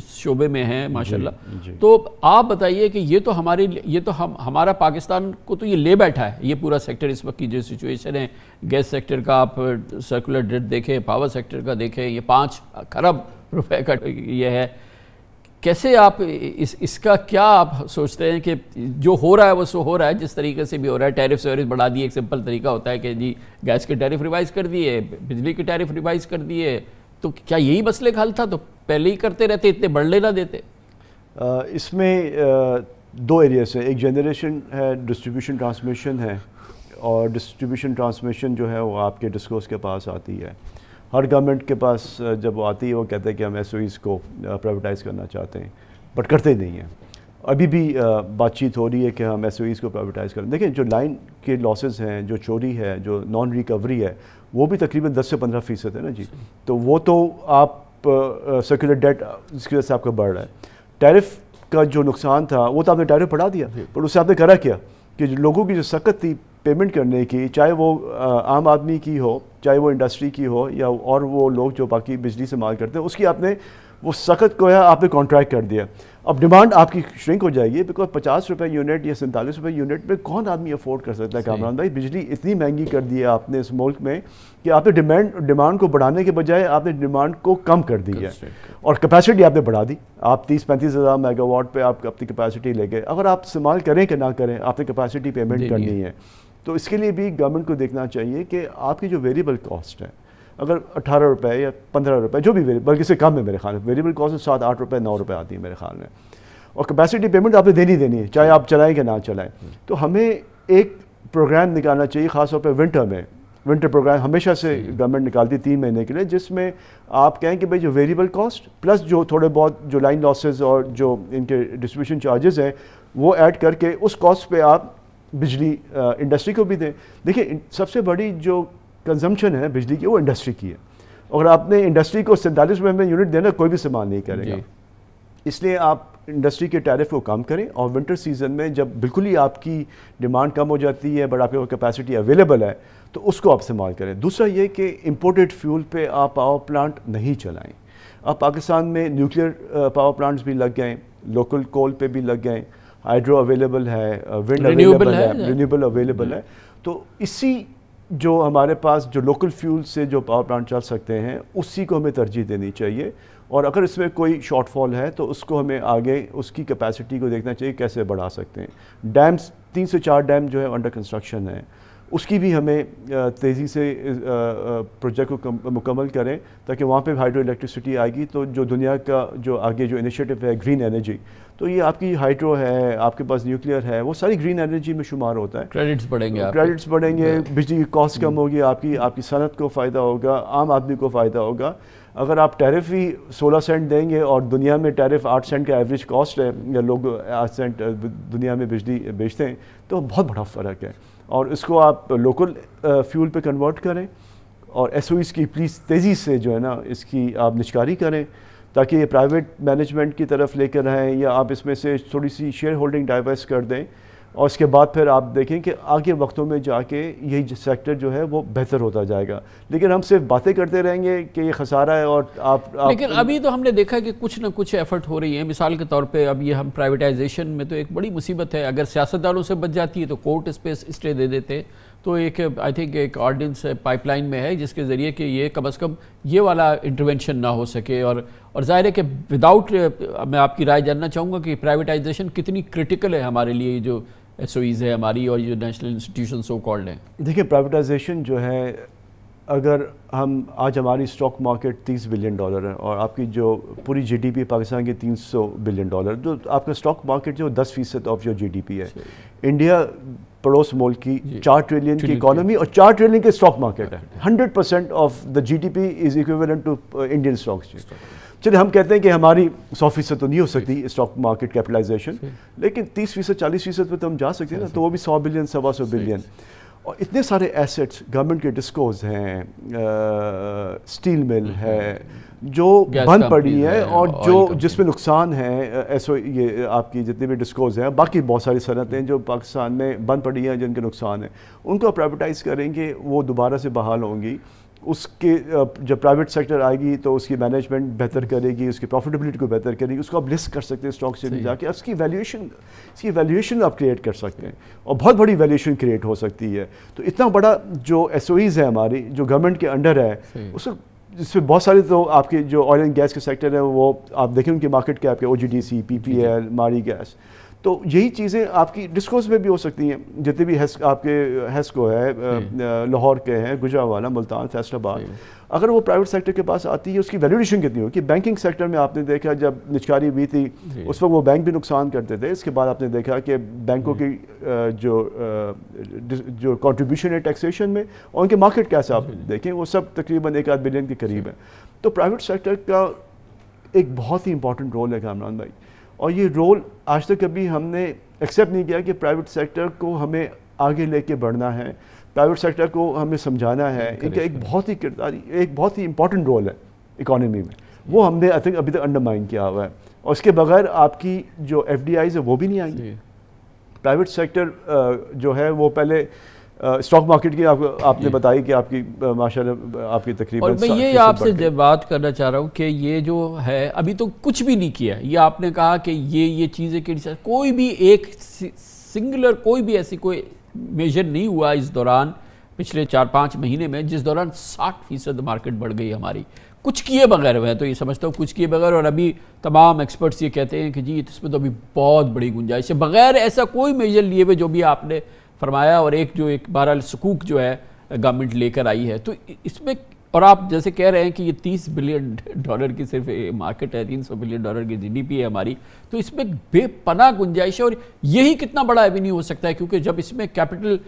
इस शोबे में हैं माशाल्लाह तो आप बताइए कि ये तो हमारे ये तो हम हमारा पाकिस्तान को तो ये ले बैठा है ये पूरा सेक्टर इस वक्त की जो सिचुएशन है गैस सेक्टर का आप सर्कुलर डेट देखें पावर सेक्टर का देखें ये पाँच खरब रुपए का ये है कैसे आप इस इसका क्या आप सोचते हैं कि जो हो रहा है वो सो हो रहा है जिस तरीके से भी हो रहा है टैरिफ वेरिफ बढ़ा दिए एक सिंपल तरीका होता है कि जी गैस के टैरिफ रिवाइज कर दिए बिजली के टैरिफ रिवाइज कर दिए तो क्या यही मसले का हल था तो पहले ही करते रहते इतने बढ़ लेना देते इसमें दो एरियाज हैं एक जनरेशन है डिस्ट्रीब्यूशन ट्रांसमिशन है और डिस्ट्रीब्यूशन ट्रांसमिशन जो है वो आपके डिस्कोस के पास आती है हर गवर्नमेंट के पास जब आती है वो कहते हैं कि हम एस को प्राइवेटाइज़ करना चाहते हैं बट करते नहीं हैं अभी भी बातचीत हो रही है कि हम एस को प्राइवेटाइज़ करें देखें जो लाइन के लॉसेज हैं जो चोरी है जो नॉन रिकवरी है वो भी तकरीबन 10 से 15 फ़ीसद है ना जी तो वो तो आप सर्कुलर डेट जिसकी वजह से आपका बढ़ रहा है टैरिफ का जो नुकसान था वो तो आपने टैरिफ बढ़ा दिया पर उससे आपने करा क्या कि लोगों की जो सकत थी पेमेंट करने की चाहे वो आम आदमी की हो चाहे वो इंडस्ट्री की हो या और वो लोग जो बाकी बिजली से माल करते हैं उसकी आपने वो सख्त को है आपने कॉन्ट्रैक्ट कर दिया अब डिमांड आपकी श्रिंक हो जाएगी बिकॉज पचास रुपये यूनिट या सैंतालीस रुपये यूनिट में कौन आदमी अफोर्ड कर सकता है कामरान भाई बिजली इतनी महंगी कर दी है आपने इस मुल्क में कि आपने डिमांड डिमांड को बढ़ाने के बजाय आपने डिमांड को कम कर दी है और कैपेसिटी आपने बढ़ा दी आप तीस पैंतीस हज़ार मेगावाट पर आप अपनी कैपेसिटी ले गए अगर आप इस्तेमाल करें कि ना करें आपने कैपेसिटी पेमेंट करनी है तो इसके लिए भी गवर्नमेंट को देखना चाहिए कि आपकी जो वेरिएबल कॉस्ट है अगर अठारह रुपये या पंद्रह रुपये जो भी बल्कि से कम है मेरे ख्याल में वेरिएबल कॉस्ट सात आठ रुपये नौ रुपये आती है मेरे ख्याल में और कैपेसिटी पेमेंट आपने देनी देनी है चाहे आप चलाएं कि ना चलाएं तो हमें एक प्रोग्राम निकालना चाहिए ख़ासतौर पर विंटर में विंटर प्रोग्राम हमेशा से गवर्नमेंट निकालती तीन महीने के लिए जिसमें आप कहें कि भाई जो वेरिएबल कॉस्ट प्लस जो थोड़े बहुत जो लाइन लॉसेज और जो इनके डिस्ट्रीब्यूशन चार्जेस हैं वो ऐड करके उस कॉस्ट पे आप बिजली इंडस्ट्री को भी दें देखिए सबसे बड़ी जो कंजम्पशन है बिजली की वो इंडस्ट्री की है अगर आपने इंडस्ट्री को सैंतालीस रुपये में यूनिट देना कोई भी सामान नहीं करेगा इसलिए आप इंडस्ट्री के टैरिफ को कम करें और विंटर सीजन में जब बिल्कुल ही आपकी डिमांड कम हो जाती है बट आपके पास कैपेसिटी अवेलेबल है तो उसको आप इस्तेमाल करें दूसरा ये कि इम्पोर्टेड फ्यूल पे आप पावर प्लांट नहीं चलाएं अब पाकिस्तान में न्यूक्लियर पावर प्लांट्स भी लग गए लोकल कोल पे भी लग गए हाइड्रो अवेलेबल है विंड uh, अवेलेबल है रिन्यूएबल अवेलेबल hmm. है तो इसी जो हमारे पास जो लोकल फ्यूल से जो पावर प्लांट चल सकते हैं उसी को हमें तरजीह देनी चाहिए और अगर इसमें कोई शॉर्टफॉल है तो उसको हमें आगे उसकी कैपेसिटी को देखना चाहिए कैसे बढ़ा सकते हैं डैम्स तीन से चार डैम जो है अंडर कंस्ट्रक्शन है उसकी भी हमें तेज़ी से प्रोजेक्ट को मुकम्मल करें ताकि वहाँ पे हाइड्रो इलेक्ट्रिसिटी आएगी तो जो दुनिया का जो आगे जो इनिशिएटिव है ग्रीन एनर्जी तो ये आपकी हाइड्रो है आपके पास न्यूक्लियर है वो सारी ग्रीन एनर्जी में शुमार होता है क्रेडिट्स बढ़ेंगे क्रेडिट्स बढ़ेंगे बिजली की कॉस्ट कम hmm. होगी आपकी आपकी सनत को फ़ायदा होगा आम आदमी को फ़ायदा होगा अगर आप टैरिफ ही 16 सेंट देंगे और दुनिया में टैरिफ 8 सेंट का एवरेज कॉस्ट है या लोग 8 सेंट दुनिया में बिजली बेचते हैं तो बहुत बड़ा फ़र्क है और इसको आप लोकल फ्यूल uh, पे कन्वर्ट करें और एस की प्लीज़ तेज़ी से जो है ना इसकी आप निष्कारी करें ताकि ये प्राइवेट मैनेजमेंट की तरफ लेकर आएँ या आप इसमें से थोड़ी सी शेयर होल्डिंग डाइवर्स कर दें और उसके बाद फिर आप देखें कि आगे वक्तों में जाके यही सेक्टर जो है वो बेहतर होता जाएगा लेकिन हम सिर्फ बातें करते रहेंगे कि ये खसारा है और आप, आप लेकिन अभी तो हमने देखा कि कुछ ना कुछ एफर्ट हो रही है मिसाल के तौर पे अब ये हम प्राइवेटाइजेशन में तो एक बड़ी मुसीबत है अगर सियासतदानों से बच जाती है तो कोर्ट स्पेस स्टे दे देते तो एक आई थिंक एक ऑर्डिनेंस पाइपलाइन में है जिसके ज़रिए कि ये कम अज़ कम ये वाला इंटरवेंशन ना हो सके और और जाहिर है कि विदाउट मैं आपकी राय जानना चाहूँगा कि प्राइवेटाइजेशन कितनी क्रिटिकल है हमारे लिए जो एस है हमारी और ये नेशनल इंस्टीट्यूशन सो कॉल्ड हैं देखिए प्राइवेटाइजेशन जो है अगर हम आज हमारी स्टॉक मार्केट 30 बिलियन डॉलर है और आपकी जो पूरी जीडीपी पाकिस्तान की 300 बिलियन डॉलर जो आपका स्टॉक मार्केट जो 10 फीसद ऑफ योर जीडीपी है इंडिया पड़ोस मुल्क की चार ट्रिलियन की इकोनॉमी और चार ट्रिलियन के स्टॉक मार्केट है hundred percent of the P is equivalent to Indian stocks चलिए हम कहते हैं कि हमारी सौ फीसद तो नहीं हो सकती स्टॉक मार्केट कैपिटलाइजेशन लेकिन तीस फीसद चालीस फीसद पर तो हम जा सकते हैं ना तो वो भी सौ बिलियन सवा सौ बिलियन और इतने सारे एसेट्स गवर्नमेंट के डिस्कोज हैं स्टील हम्म, मिल है हम्म। जो बंद पड़ी है, है और जो जिसमें नुकसान है ऐसो ये आपकी जितने भी डिस्कोज हैं बाकी बहुत सारी सनतें जो पाकिस्तान में बंद पड़ी हैं जिनके नुकसान हैं उनको प्राइवेटाइज करेंगे वो दोबारा से बहाल होंगी उसके जब प्राइवेट सेक्टर आएगी तो उसकी मैनेजमेंट बेहतर करेगी उसकी प्रॉफिटेबिलिटी को बेहतर करेगी उसको आप लिस्ट कर सकते हैं स्टॉक से भी जाके उसकी वैल्यूएशन इसकी वैल्यूएशन आप क्रिएट कर सकते हैं और बहुत बड़ी वैल्यूएशन क्रिएट हो सकती है तो इतना बड़ा जो एस है हमारी जो गवर्नमेंट के अंडर है उसको जिसमें बहुत सारे तो आपके जो ऑयल एंड गैस के सेक्टर हैं वो आप देखें उनकी मार्केट कैप के O G D C P P L Mari gas तो यही चीज़ें आपकी डिस्कोस में भी हो सकती हैं जितने भी हैस आपके हेस्को है लाहौर के हैं गुजरावाला मुल्तान फैसलाबाद अगर वो प्राइवेट सेक्टर के पास आती है उसकी वैल्यूशन कितनी होगी बैंकिंग सेक्टर में आपने देखा जब निचकारी हुई थी उस वक्त वो बैंक भी नुकसान करते थे इसके बाद आपने देखा कि बैंकों की जो जो कंट्रीब्यूशन है टैक्सेशन में और उनके मार्केट कैसे आप देखें वो सब तकरीबन एक आध बिलियन के करीब है तो प्राइवेट सेक्टर का एक बहुत ही इंपॉर्टेंट रोल है कामरान भाई और ये रोल आज तक कभी हमने एक्सेप्ट नहीं किया कि प्राइवेट सेक्टर को हमें आगे लेके बढ़ना है प्राइवेट सेक्टर को हमें समझाना है इनका एक बहुत ही किरदार एक बहुत ही इंपॉर्टेंट रोल है इकोनॉमी में वो हमने आई थिंक अभी तक अंडरमाइन किया हुआ है और उसके बगैर आपकी जो एफ है वो भी नहीं आएंगी प्राइवेट सेक्टर जो है वो पहले स्टॉक मार्केट की आप, आपने बताई कि आपकी माशाल्लाह आपकी तकरीबन और मैं ये आपसे जब बात करना चाह रहा हूँ कि ये जो है अभी तो कुछ भी नहीं किया ये आपने कहा कि ये ये चीज़ें कि कोई भी एक सिंगुलर कोई भी ऐसी कोई मेजर नहीं हुआ इस दौरान पिछले चार पाँच महीने में जिस दौरान साठ फीसद मार्केट बढ़ गई हमारी कुछ किए बगैर मैं तो ये समझता हूँ कुछ किए बगैर और अभी तमाम एक्सपर्ट्स ये कहते हैं कि जी इसमें तो अभी बहुत बड़ी गुंजाइश है बगैर ऐसा कोई मेजर लिए हुए जो भी आपने फरमाया और एक जो एक बहरहाल सकूक जो है गवर्नमेंट लेकर आई है तो इसमें और आप जैसे कह रहे हैं कि ये 30 बिलियन डॉलर की सिर्फ मार्केट है 300 बिलियन डॉलर की जीडीपी है हमारी तो इसमें बेपना गुंजाइश है और यही कितना बड़ा एवेन्यू हो सकता है क्योंकि जब इसमें कैपिटल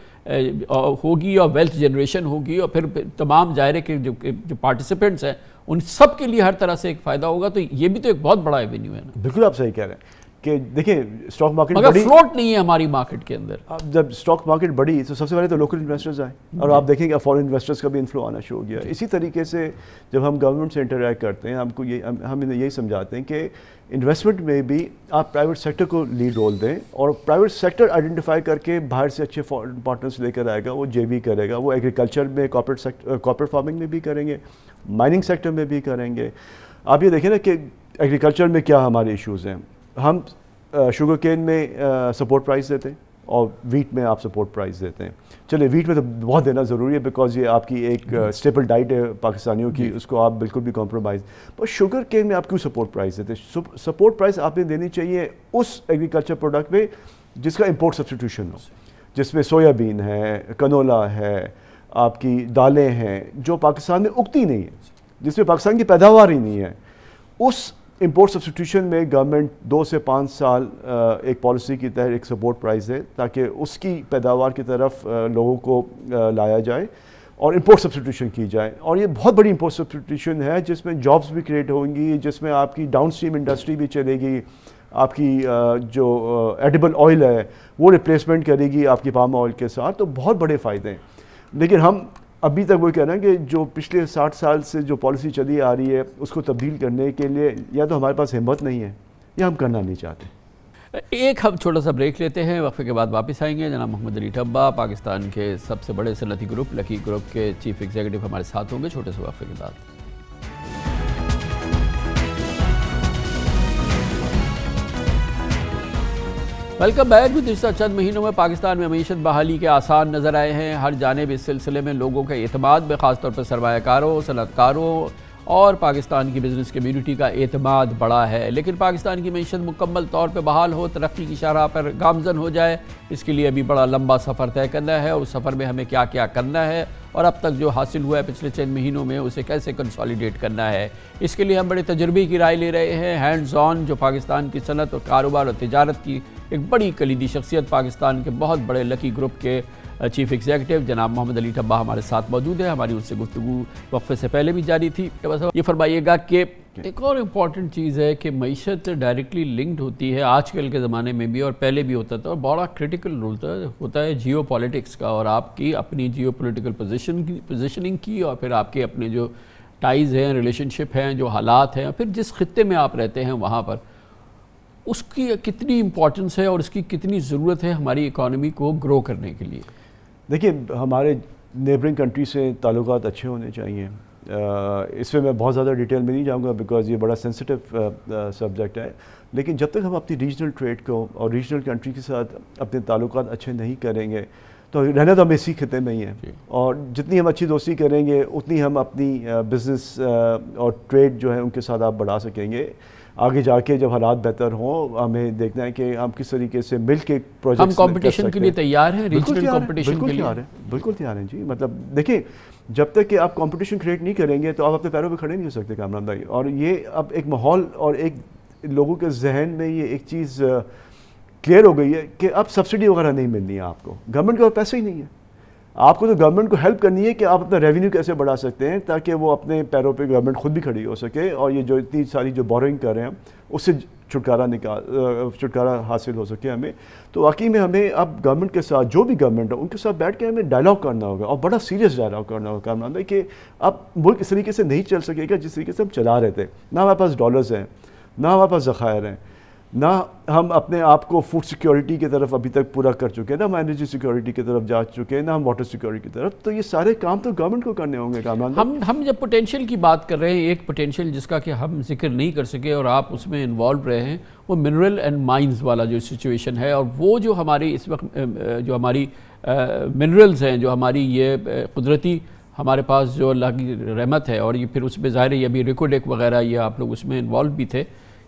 होगी और वेल्थ जनरेशन होगी और फिर तमाम जायरे के जो जो पार्टिसिपेंट्स हैं उन सब के लिए हर तरह से एक फ़ायदा होगा तो ये भी तो एक बहुत बड़ा एवेन्यू है ना बिल्कुल आप सही कह रहे हैं कि देखिए स्टॉक मार्केट मगर फ्लोट नहीं है हमारी मार्केट के अंदर अब जब स्टॉक मार्केट बढ़ी तो सबसे पहले तो लोकल इन्वेस्टर्स आए हम्म। और आप देखेंगे फॉरेन इन्वेस्टर्स का भी इन्फ्लो आना शुरू हो गया इसी तरीके से जब हम गवर्नमेंट से इंटरेक्ट करते हैं हमको ये हम, इन्हें यही समझाते हैं कि इन्वेस्टमेंट में भी आप प्राइवेट सेक्टर को लीड रोल दें और प्राइवेट सेक्टर आइडेंटिफाई करके बाहर से अच्छे पार्टनर्स लेकर आएगा वो जे करेगा वो एग्रीकल्चर में कॉपरेट सेक्टर कॉपरेट फार्मिंग में भी करेंगे माइनिंग सेक्टर में भी करेंगे आप ये देखें ना कि एग्रीकल्चर में क्या हमारे इश्यूज़ हैं हम शुगर केन में सपोर्ट प्राइस देते हैं और वीट में आप सपोर्ट प्राइस देते हैं चलिए वीट में तो बहुत देना ज़रूरी है बिकॉज ये आपकी एक स्टेपल डाइट है पाकिस्तानियों की उसको आप बिल्कुल भी कॉम्प्रोमाइज़ पर शुगर केन में आप क्यों सपोर्ट प्राइस देते हैं सपोर्ट प्राइस आपने देनी चाहिए उस एग्रीकल्चर प्रोडक्ट में जिसका इम्पोर्ट सब्सटीट्यूशन हो जिसमें सोयाबीन है कनोला है आपकी दालें हैं जो पाकिस्तान में उगती नहीं है जिसमें पाकिस्तान की पैदावार ही नहीं है उस इम्पोर्ट सब्सटीट्यूशन में गवर्नमेंट दो से पाँच साल एक पॉलिसी की तहत एक सपोर्ट प्राइस है ताकि उसकी पैदावार की तरफ लोगों को लाया जाए और इम्पोर्ट सब्सटीट्यूशन की जाए और ये बहुत बड़ी इम्पोर्ट सब्सटीट्यूशन है जिसमें जॉब्स भी क्रिएट होंगी जिसमें आपकी डाउन स्ट्रीम इंडस्ट्री भी चलेगी आपकी जो एडिबल ऑयल है वो रिप्लेसमेंट करेगी आपकी पाम ऑयल के साथ तो बहुत बड़े फ़ायदे हैं लेकिन हम अभी तक वो कह रहे हैं कि जो पिछले साठ साल से जो पॉलिसी चली आ रही है उसको तब्दील करने के लिए या तो हमारे पास हिम्मत नहीं है या हम करना नहीं चाहते एक हम छोटा सा ब्रेक लेते हैं वक्फे के बाद वापस आएंगे जनाब मोहम्मद अली टब्बा पाकिस्तान के सबसे बड़े सनती ग्रुप लकी ग्रुप के चीफ एग्जीक्यूटिव हमारे साथ होंगे छोटे से वक्फे के बाद वेलकम बैक गुजशत चंद अच्छा महीनों में पाकिस्तान में मीशत बहाली के आसान नज़र आए हैं हर जानब इस सिलसिले में लोगों के अतमाद में ख़ासतौर पर सरमाकारों सनतकारों और पाकिस्तान की बिजनेस कम्यूनिटी का अतमाद बढ़ा है लेकिन पाकिस्तान की मीशत मुकम्मल तौर पर बहाल हो तरक्की की शराह पर गामजन हो जाए इसके लिए अभी बड़ा लंबा सफ़र तय करना है उस सफ़र में हमें क्या क्या करना है और अब तक जो हासिल हुआ है पिछले चंद महीनों में उसे कैसे कंसोलिडेट करना है इसके लिए हम बड़े तजर्बे की राय ले रहे हैं हैंड्स ऑन जो पाकिस्तान की सनत और कारोबार और तजारत की एक बड़ी कलीदी शख्सियत पाकिस्तान के बहुत बड़े लकी ग्रुप के चीफ एग्जीक्यूटिव जनाब मोहम्मद अली ठब्बा हमारे साथ मौजूद है हमारी उससे गुफ्तु वक्फे से पहले भी जारी थी ये फरमाइएगा कि एक और इम्पॉर्टेंट चीज़ है कि मीशत डायरेक्टली लिंक्ड होती है आजकल के ज़माने में भी और पहले भी होता था और बड़ा क्रिटिकल रोल था होता है जियो पॉलिटिक्स का और आपकी अपनी जियो पोलिटिकल पोजिशन की पोजिशनिंग की और फिर आपके अपने जो टाइज़ हैं रिलेशनशिप हैं जो हालात हैं फिर जिस खत्े में आप रहते हैं वहाँ पर उसकी कितनी इम्पोर्टेंस है और उसकी कितनी ज़रूरत है हमारी इकानमी को ग्रो करने के लिए देखिए हमारे नेबरिंग कंट्री से ताल्लुक अच्छे होने चाहिए इसमें मैं बहुत ज़्यादा डिटेल में नहीं जाऊँगा बिकॉज ये बड़ा सेंसिटिव सब्जेक्ट है लेकिन जब तक हम अपनी रीजनल ट्रेड को और रीजनल कंट्री के साथ अपने ताल्लुक अच्छे नहीं करेंगे तो रहना तो हम इसी खत्े में ही है और जितनी हम अच्छी दोस्ती करेंगे उतनी हम अपनी बिज़नेस और ट्रेड जो है उनके साथ आप बढ़ा सकेंगे आगे जाके जब हालात बेहतर हो हमें देखना है कि हम किस तरीके से मिल के प्रोजेक्ट हम कंपटीशन के लिए तैयार हैं बिल्कुल तैयार हैं जी मतलब देखिए जब तक कि आप कंपटीशन क्रिएट नहीं करेंगे तो आप अपने पैरों पे खड़े नहीं हो सकते कामरान भाई और ये अब एक माहौल और एक लोगों के जहन में ये एक चीज़ क्लियर हो गई है कि अब सब्सिडी वगैरह नहीं मिलनी है आपको गवर्नमेंट के पास पैसे ही नहीं है आपको तो गवर्नमेंट को हेल्प करनी है कि आप अपना रेवेन्यू कैसे बढ़ा सकते हैं ताकि वो अपने पैरों पे गवर्नमेंट खुद भी खड़ी हो सके और ये जो इतनी सारी जो बोरिंग कर रहे हैं उससे छुटकारा निकाल छुटकारा हासिल हो सके हमें तो वाकई में हमें अब गवर्नमेंट के साथ जो भी गवर्नमेंट है उनके साथ बैठ के हमें डायलॉग करना होगा और बड़ा सीरियस डायलॉग करना होगा कामरान भाई कि अब मुल्क इस तरीके से नहीं चल सकेगा जिस तरीके से हम चला रहे थे ना हमारे पास डॉलर्स हैं ना हमारे पास ज़खायर हैं ना हम अपने आप को फूड सिक्योरिटी की तरफ अभी तक पूरा कर चुके हैं ना हम एनर्जी सिक्योरिटी की तरफ जा चुके हैं ना हम वाटर सिक्योरिटी की तरफ तो ये सारे काम तो गवर्नमेंट को करने होंगे काम हम हम जब पोटेंशियल की बात कर रहे हैं एक पोटेंशियल जिसका कि हम जिक्र नहीं कर सके और आप उसमें इन्वॉल्व रहे हैं वो मिनरल एंड माइन्स वाला जो सिचुएशन है और वो जो हमारी इस वक्त जो हमारी मिनरल्स हैं जो हमारी ये कुदरती हमारे पास जो अल्लाह की रहमत है और ये फिर उसमें ज़ाहिर है ये अभी रिकोडेक वगैरह ये आप लोग उसमें इन्वॉल्व भी थे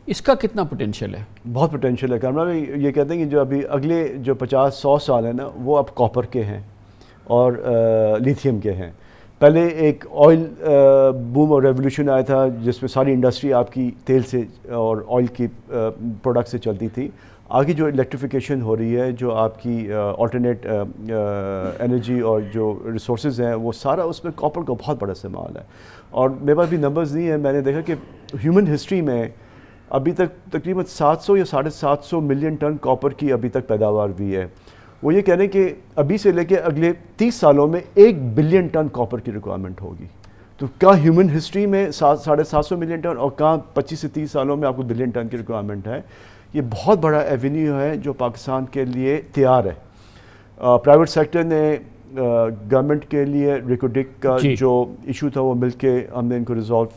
इसका कितना पोटेंशियल है बहुत पोटेंशियल है कैमरा भाई ये कहते हैं कि जो अभी अगले जो पचास सौ साल हैं ना वो अब कॉपर के हैं और आ, लिथियम के हैं पहले एक ऑयल बूम और रेवोल्यूशन आया था जिसमें सारी इंडस्ट्री आपकी तेल से और ऑयल की प्रोडक्ट से चलती थी आगे जो इलेक्ट्रिफिकेशन हो रही है जो आपकी ऑल्टरनेट एनर्जी और जो रिसोर्स हैं वो सारा उसमें कॉपर का बहुत बड़ा इस्तेमाल है और मेरे पास भी नंबर्स नहीं है मैंने देखा कि ह्यूमन हिस्ट्री में अभी तक तकरीबन 700 या साढ़े सात सौ मिलियन टन कॉपर की अभी तक पैदावार हुई है वो ये कह रहे हैं कि अभी से लेके अगले 30 सालों में एक बिलियन टन कॉपर की रिक्वायरमेंट होगी तो क्या ह्यूमन हिस्ट्री में सात साढ़े सात सौ मिलियन टन और कहाँ पच्चीस से तीस सालों में आपको बिलियन टन की रिक्वायरमेंट है ये बहुत बड़ा एवेन्यू है जो पाकिस्तान के लिए तैयार है प्राइवेट सेक्टर ने गवर्नमेंट के लिए रिकोडिक का जो इशू था वो मिलके हमने इनको रिजॉल्व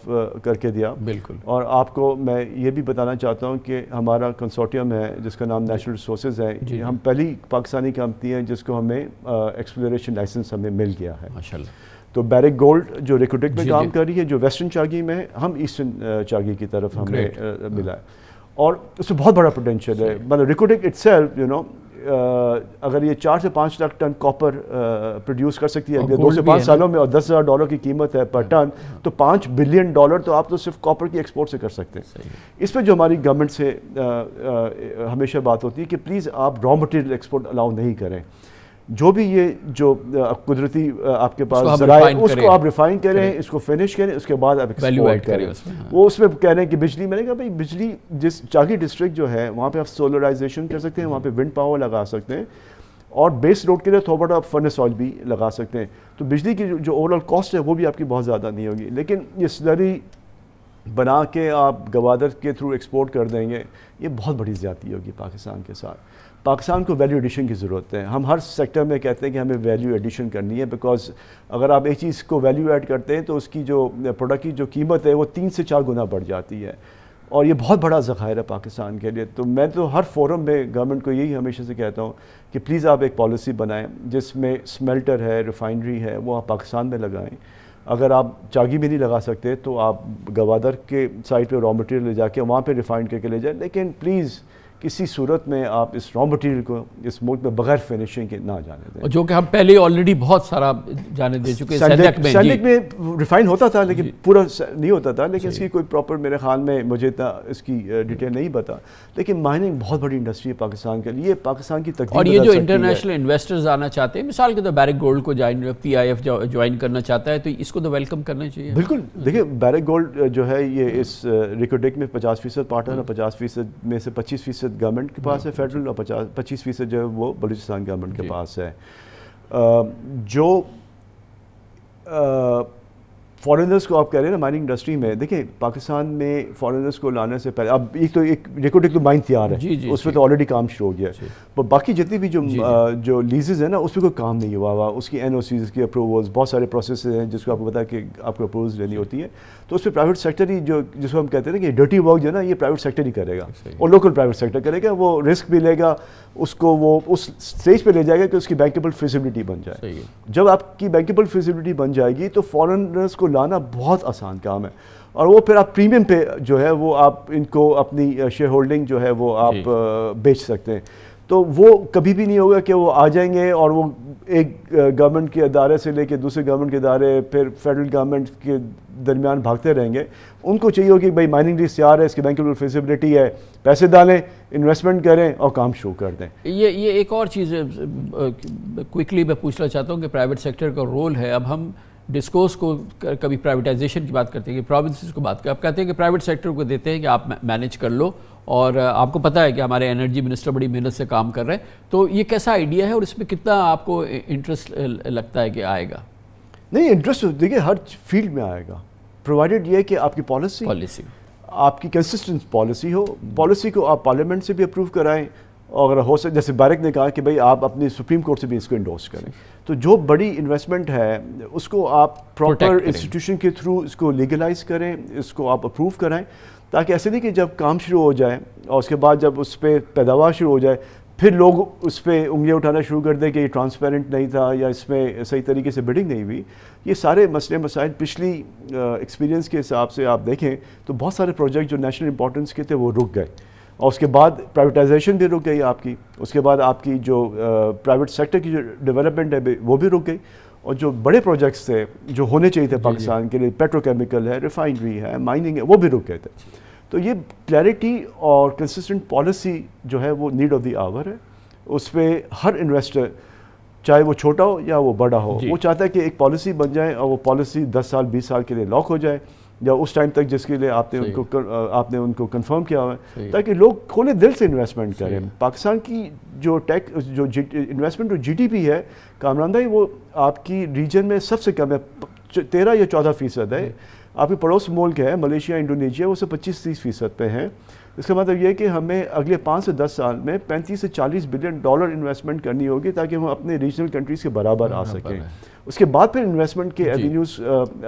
करके दिया बिल्कुल और आपको मैं ये भी बताना चाहता हूँ कि हमारा कंसोर्टियम है जिसका नाम नेशनल रिसोर्स है हम पहली पाकिस्तानी कंपनी है जिसको हमें एक्सप्लोरेशन लाइसेंस हमें मिल गया है माशाल्लाह तो बैरिक गोल्ड जो रिकोडिक में काम कर रही है जो वेस्टर्न चागी में हम ईस्टर्न चागी की तरफ हमें मिला है और उसमें बहुत बड़ा पोटेंशियल है मतलब रिकोडिक इट्स यू नो अगर ये चार से पाँच लाख टन कॉपर प्रोड्यूस कर सकती है दो से पाँच सालों में और दस हज़ार डॉलर की कीमत है पर टन हाँ, हाँ। तो पाँच बिलियन डॉलर तो आप तो सिर्फ कॉपर की एक्सपोर्ट से कर सकते हैं इस पर जो हमारी गवर्नमेंट से आ, आ, हमेशा बात होती है कि प्लीज़ आप रॉ मटेरियल एक्सपोर्ट अलाउ नहीं करें जो भी ये जो कुदरती आपके पास उसको आप रिफाइन करें करे, इसको फिनिश करें उसके बाद आप ऐड करें उसमें हाँ। वो उसमें कह रहे हैं कि बिजली मैंने कहा भाई बिजली जिस चाकी डिस्ट्रिक्ट जो है वहाँ पे आप सोलराइजेशन कर सकते हैं वहाँ पे विंड पावर लगा सकते हैं और बेस रोड के लिए थोड़ा आप फर्नेस ऑयल भी लगा सकते हैं तो बिजली की जो ओवरऑल कॉस्ट है वो भी आपकी बहुत ज़्यादा नहीं होगी लेकिन ये स्लरी बना के आप गवादर के थ्रू एक्सपोर्ट कर देंगे ये बहुत बड़ी ज्यादा होगी पाकिस्तान के साथ पाकिस्तान को वैल्यू एडिशन की ज़रूरत है हम हर सेक्टर में कहते हैं कि हमें वैल्यू एडिशन करनी है बिकॉज अगर आप एक चीज़ को वैल्यू ऐड करते हैं तो उसकी जो प्रोडक्ट की जो कीमत है वो तीन से चार गुना बढ़ जाती है और ये बहुत बड़ा ज़खायर है पाकिस्तान के लिए तो मैं तो हर फोरम में गवर्नमेंट को यही हमेशा से कहता हूँ कि प्लीज़ आप एक पॉलिसी बनाएं जिसमें स्मेल्टर है रिफाइनरी है वो आप पाकिस्तान में लगाएं अगर आप चागी भी नहीं लगा सकते तो आप गवादर के साइड पे रॉ मटेरियल ले जाके वहाँ पे रिफाइन करके ले जाएं लेकिन प्लीज़ किसी सूरत में आप इस रॉ मटेरियल को इस मुल्क में बगैर फिनिशिंग के ना जाने दें जो कि हम पहले ऑलरेडी बहुत सारा जाने दे चुके सैनिक में सैनिक में रिफाइन होता था लेकिन पूरा नहीं होता था लेकिन इसकी कोई प्रॉपर मेरे ख्याल में मुझे इतना इसकी डिटेल नहीं पता लेकिन माइनिंग बहुत बड़ी इंडस्ट्री है पाकिस्तान के लिए पाकिस्तान की तक और ये जो इंटरनेशनल इन्वेस्टर्स आना चाहते हैं मिसाल के तौर बैरिक गोल्ड को join P I F join करना चाहता है तो इसको तो वेलकम करना चाहिए बिल्कुल देखिए बैरिक गोल्ड जो है ये इस रिकोडिक में पचास फीसद पार्टनर है पचास फीसद में से पच्चीस फीसद फीसद गवर्नमेंट के पास हाँ। है फेडरल और पचास पच्चीस फीसद जो है वो बलूचिस्तान गवर्नमेंट के पास है जो फॉरेनर्स को आप कह रहे हैं ना माइनिंग इंडस्ट्री में देखिए पाकिस्तान में फॉरेनर्स को लाने से पहले अब एक तो एक देखो एक तो माइन तो तैयार है जी, उस पर तो ऑलरेडी काम शुरू हो गया पर बाकी जितनी भी जो जी, आ, जो लीजेज है ना उस पर कोई काम नहीं हुआ हुआ उसकी एन ओ सीज की अप्रूवल्स बहुत सारे प्रोसेस हैं जिसको आपको पता है कि आपको अप्रूवल्स लेनी होती है तो उसमें प्राइवेट सेक्टर ही जो जिसको हम कहते हैं कि डर्टी वर्क जो है ना ये प्राइवेट सेक्टर ही करेगा और लोकल प्राइवेट सेक्टर करेगा वो रिस्क भी लेगा उसको वो उस स्टेज पे ले जाएगा कि उसकी बैंकेबल फिजिबिलिटी बन जाए जब आपकी बैंकेबल फिजिबिलिटी बन जाएगी तो फॉरनर्स को लाना बहुत आसान काम है और वो फिर आप प्रीमियम पे जो है वो आप इनको अपनी शेयर uh, होल्डिंग जो है वो आप uh, बेच सकते हैं तो वो कभी भी नहीं होगा कि वो आ जाएंगे और वो एक गवर्नमेंट के अदारे से लेके दूसरे गवर्नमेंट के अदारे फिर फेडरल गवर्नमेंट के दरमियान भागते रहेंगे उनको चाहिए होगी कि भाई माइनिंग लीज तैयार है इसकी बैंकेबल फेसिबिलिटी है पैसे डालें इन्वेस्टमेंट करें और काम शुरू कर दें ये ये एक और चीज़ क्विकली मैं पूछना चाहता हूँ कि प्राइवेट सेक्टर का रोल है अब हम डिस्कोस को कभी प्राइवेटाइजेशन की बात करते हैं कि प्रोविंस को बात कर अब कहते हैं कि प्राइवेट सेक्टर को देते हैं कि आप मैनेज कर लो और आपको पता है कि हमारे एनर्जी मिनिस्टर बड़ी मेहनत से काम कर रहे हैं तो ये कैसा आइडिया है और इसमें कितना आपको इंटरेस्ट लगता है कि आएगा नहीं इंटरेस्ट तो देखिए हर फील्ड में आएगा प्रोवाइडेड ये कि आपकी पॉलिसी पॉलिसी आपकी कंसिस्टेंस पॉलिसी हो पॉलिसी को आप पार्लियामेंट से भी अप्रूव कराएं और हो सक जैसे बैरक ने कहा कि भाई आप अपने सुप्रीम कोर्ट से भी इसको इंडोर्स करें तो जो बड़ी इन्वेस्टमेंट है उसको आप प्रॉपर इंस्टीट्यूशन के थ्रू इसको लीगलाइज करें इसको आप अप्रूव कराएं ताकि ऐसे नहीं कि जब काम शुरू हो जाए और उसके बाद जब उस पर पैदावार शुरू हो जाए फिर लोग उस पर उंगलियाँ उठाना शुरू कर दें कि ये ट्रांसपेरेंट नहीं था या इसमें सही तरीके से बिडिंग नहीं हुई ये सारे मसले मसाइल पिछली एक्सपीरियंस के हिसाब से आप देखें तो बहुत सारे प्रोजेक्ट जो नेशनल इंपॉर्टेंस के थे वो रुक गए और उसके बाद प्राइवेटाइजेशन भी रुक गई आपकी उसके बाद आपकी जो प्राइवेट सेक्टर की जो डेवलपमेंट है वो भी रुक गई और जो बड़े प्रोजेक्ट्स थे जो होने चाहिए थे पाकिस्तान के लिए पेट्रोकेमिकल है रिफाइनरी है माइनिंग है वो भी रुक गए थे तो ये क्लैरिटी और कंसिस्टेंट पॉलिसी जो है वो नीड ऑफ द आवर है उस पर हर इन्वेस्टर चाहे वो छोटा हो या वो बड़ा हो वो चाहता है कि एक पॉलिसी बन जाए और वो पॉलिसी 10 साल 20 साल के लिए लॉक हो जाए या उस टाइम तक जिसके लिए आपने उनको आपने उनको कंफर्म किया हुआ है ताकि लोग खोले दिल से इन्वेस्टमेंट करें पाकिस्तान की जो टैक जो इन्वेस्टमेंट जो जीडीपी है कामरानदाई वो आपकी रीजन में सबसे कम है तेरह या चौदह फीसद है आपके पड़ोस मुल्क है मलेशिया इंडोनेशिया वो सब पच्चीस तीस फीसद पे हैं इसका मतलब यह है कि हमें अगले पाँच से दस साल में पैंतीस से चालीस बिलियन डॉलर इन्वेस्टमेंट करनी होगी ताकि हम अपने रीजनल कंट्रीज़ के बराबर आ सकें उसके बाद फिर इन्वेस्टमेंट के एवेन्यूज़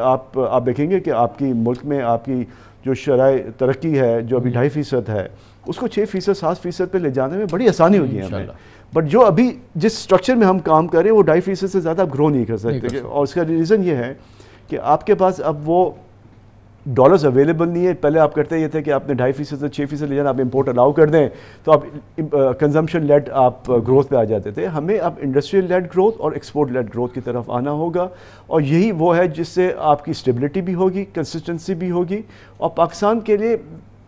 आप आप देखेंगे कि आपकी मुल्क में आपकी जो शराय तरक्की है जो अभी ढाई फ़ीसद है उसको छः फ़ीसद सात फ़ीसद पर ले जाने में बड़ी आसानी होगी हमें बट जो अभी जिस स्ट्रक्चर में हम काम करें वो ढाई फ़ीसद से ज़्यादा आप ग्रो नहीं कर सकते और उसका रीज़न ये है कि आपके पास अब वो डॉलर्स अवेलेबल नहीं है पहले आप करते ये थे कि आपने ढाई फीसद से छः फीसद ले जाना आप इंपोर्ट अलाउ कर दें तो आप कंजम्पशन लेट uh, आप ग्रोथ uh, पे आ जाते थे हमें अब इंडस्ट्रियल लेट ग्रोथ और एक्सपोर्ट लेट ग्रोथ की तरफ आना होगा और यही वो है जिससे आपकी स्टेबिलिटी भी होगी कंसिस्टेंसी भी होगी और पाकिस्तान के लिए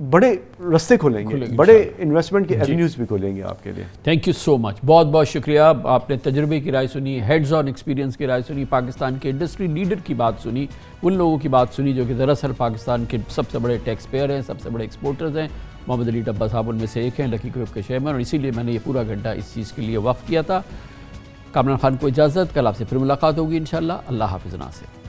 बड़े रस्ते खोलेंगे बड़े इन्वेस्टमेंट के एवेन्यूज भी खोलेंगे आपके लिए थैंक यू सो मच बहुत बहुत शुक्रिया आपने तजर्बे की राय सुनी हेड्स ऑन एक्सपीरियंस की राय सुनी पाकिस्तान के इंडस्ट्री लीडर की बात सुनी उन लोगों की बात सुनी जो कि दरअसल पाकिस्तान के सबसे बड़े टैक्स पेयर हैं सबसे बड़े एक्सपोर्टर्स हैं मोहम्मद अली डब्बा साहब उनमें से एक हैं लकी ग्रुप के चेयरमैन और इसीलिए मैंने ये पूरा घंटा इस चीज़ के लिए वफ़ किया था कामरान खान को इजाज़त कल आपसे फिर मुलाकात होगी इन अल्लाह हाफिज नासिर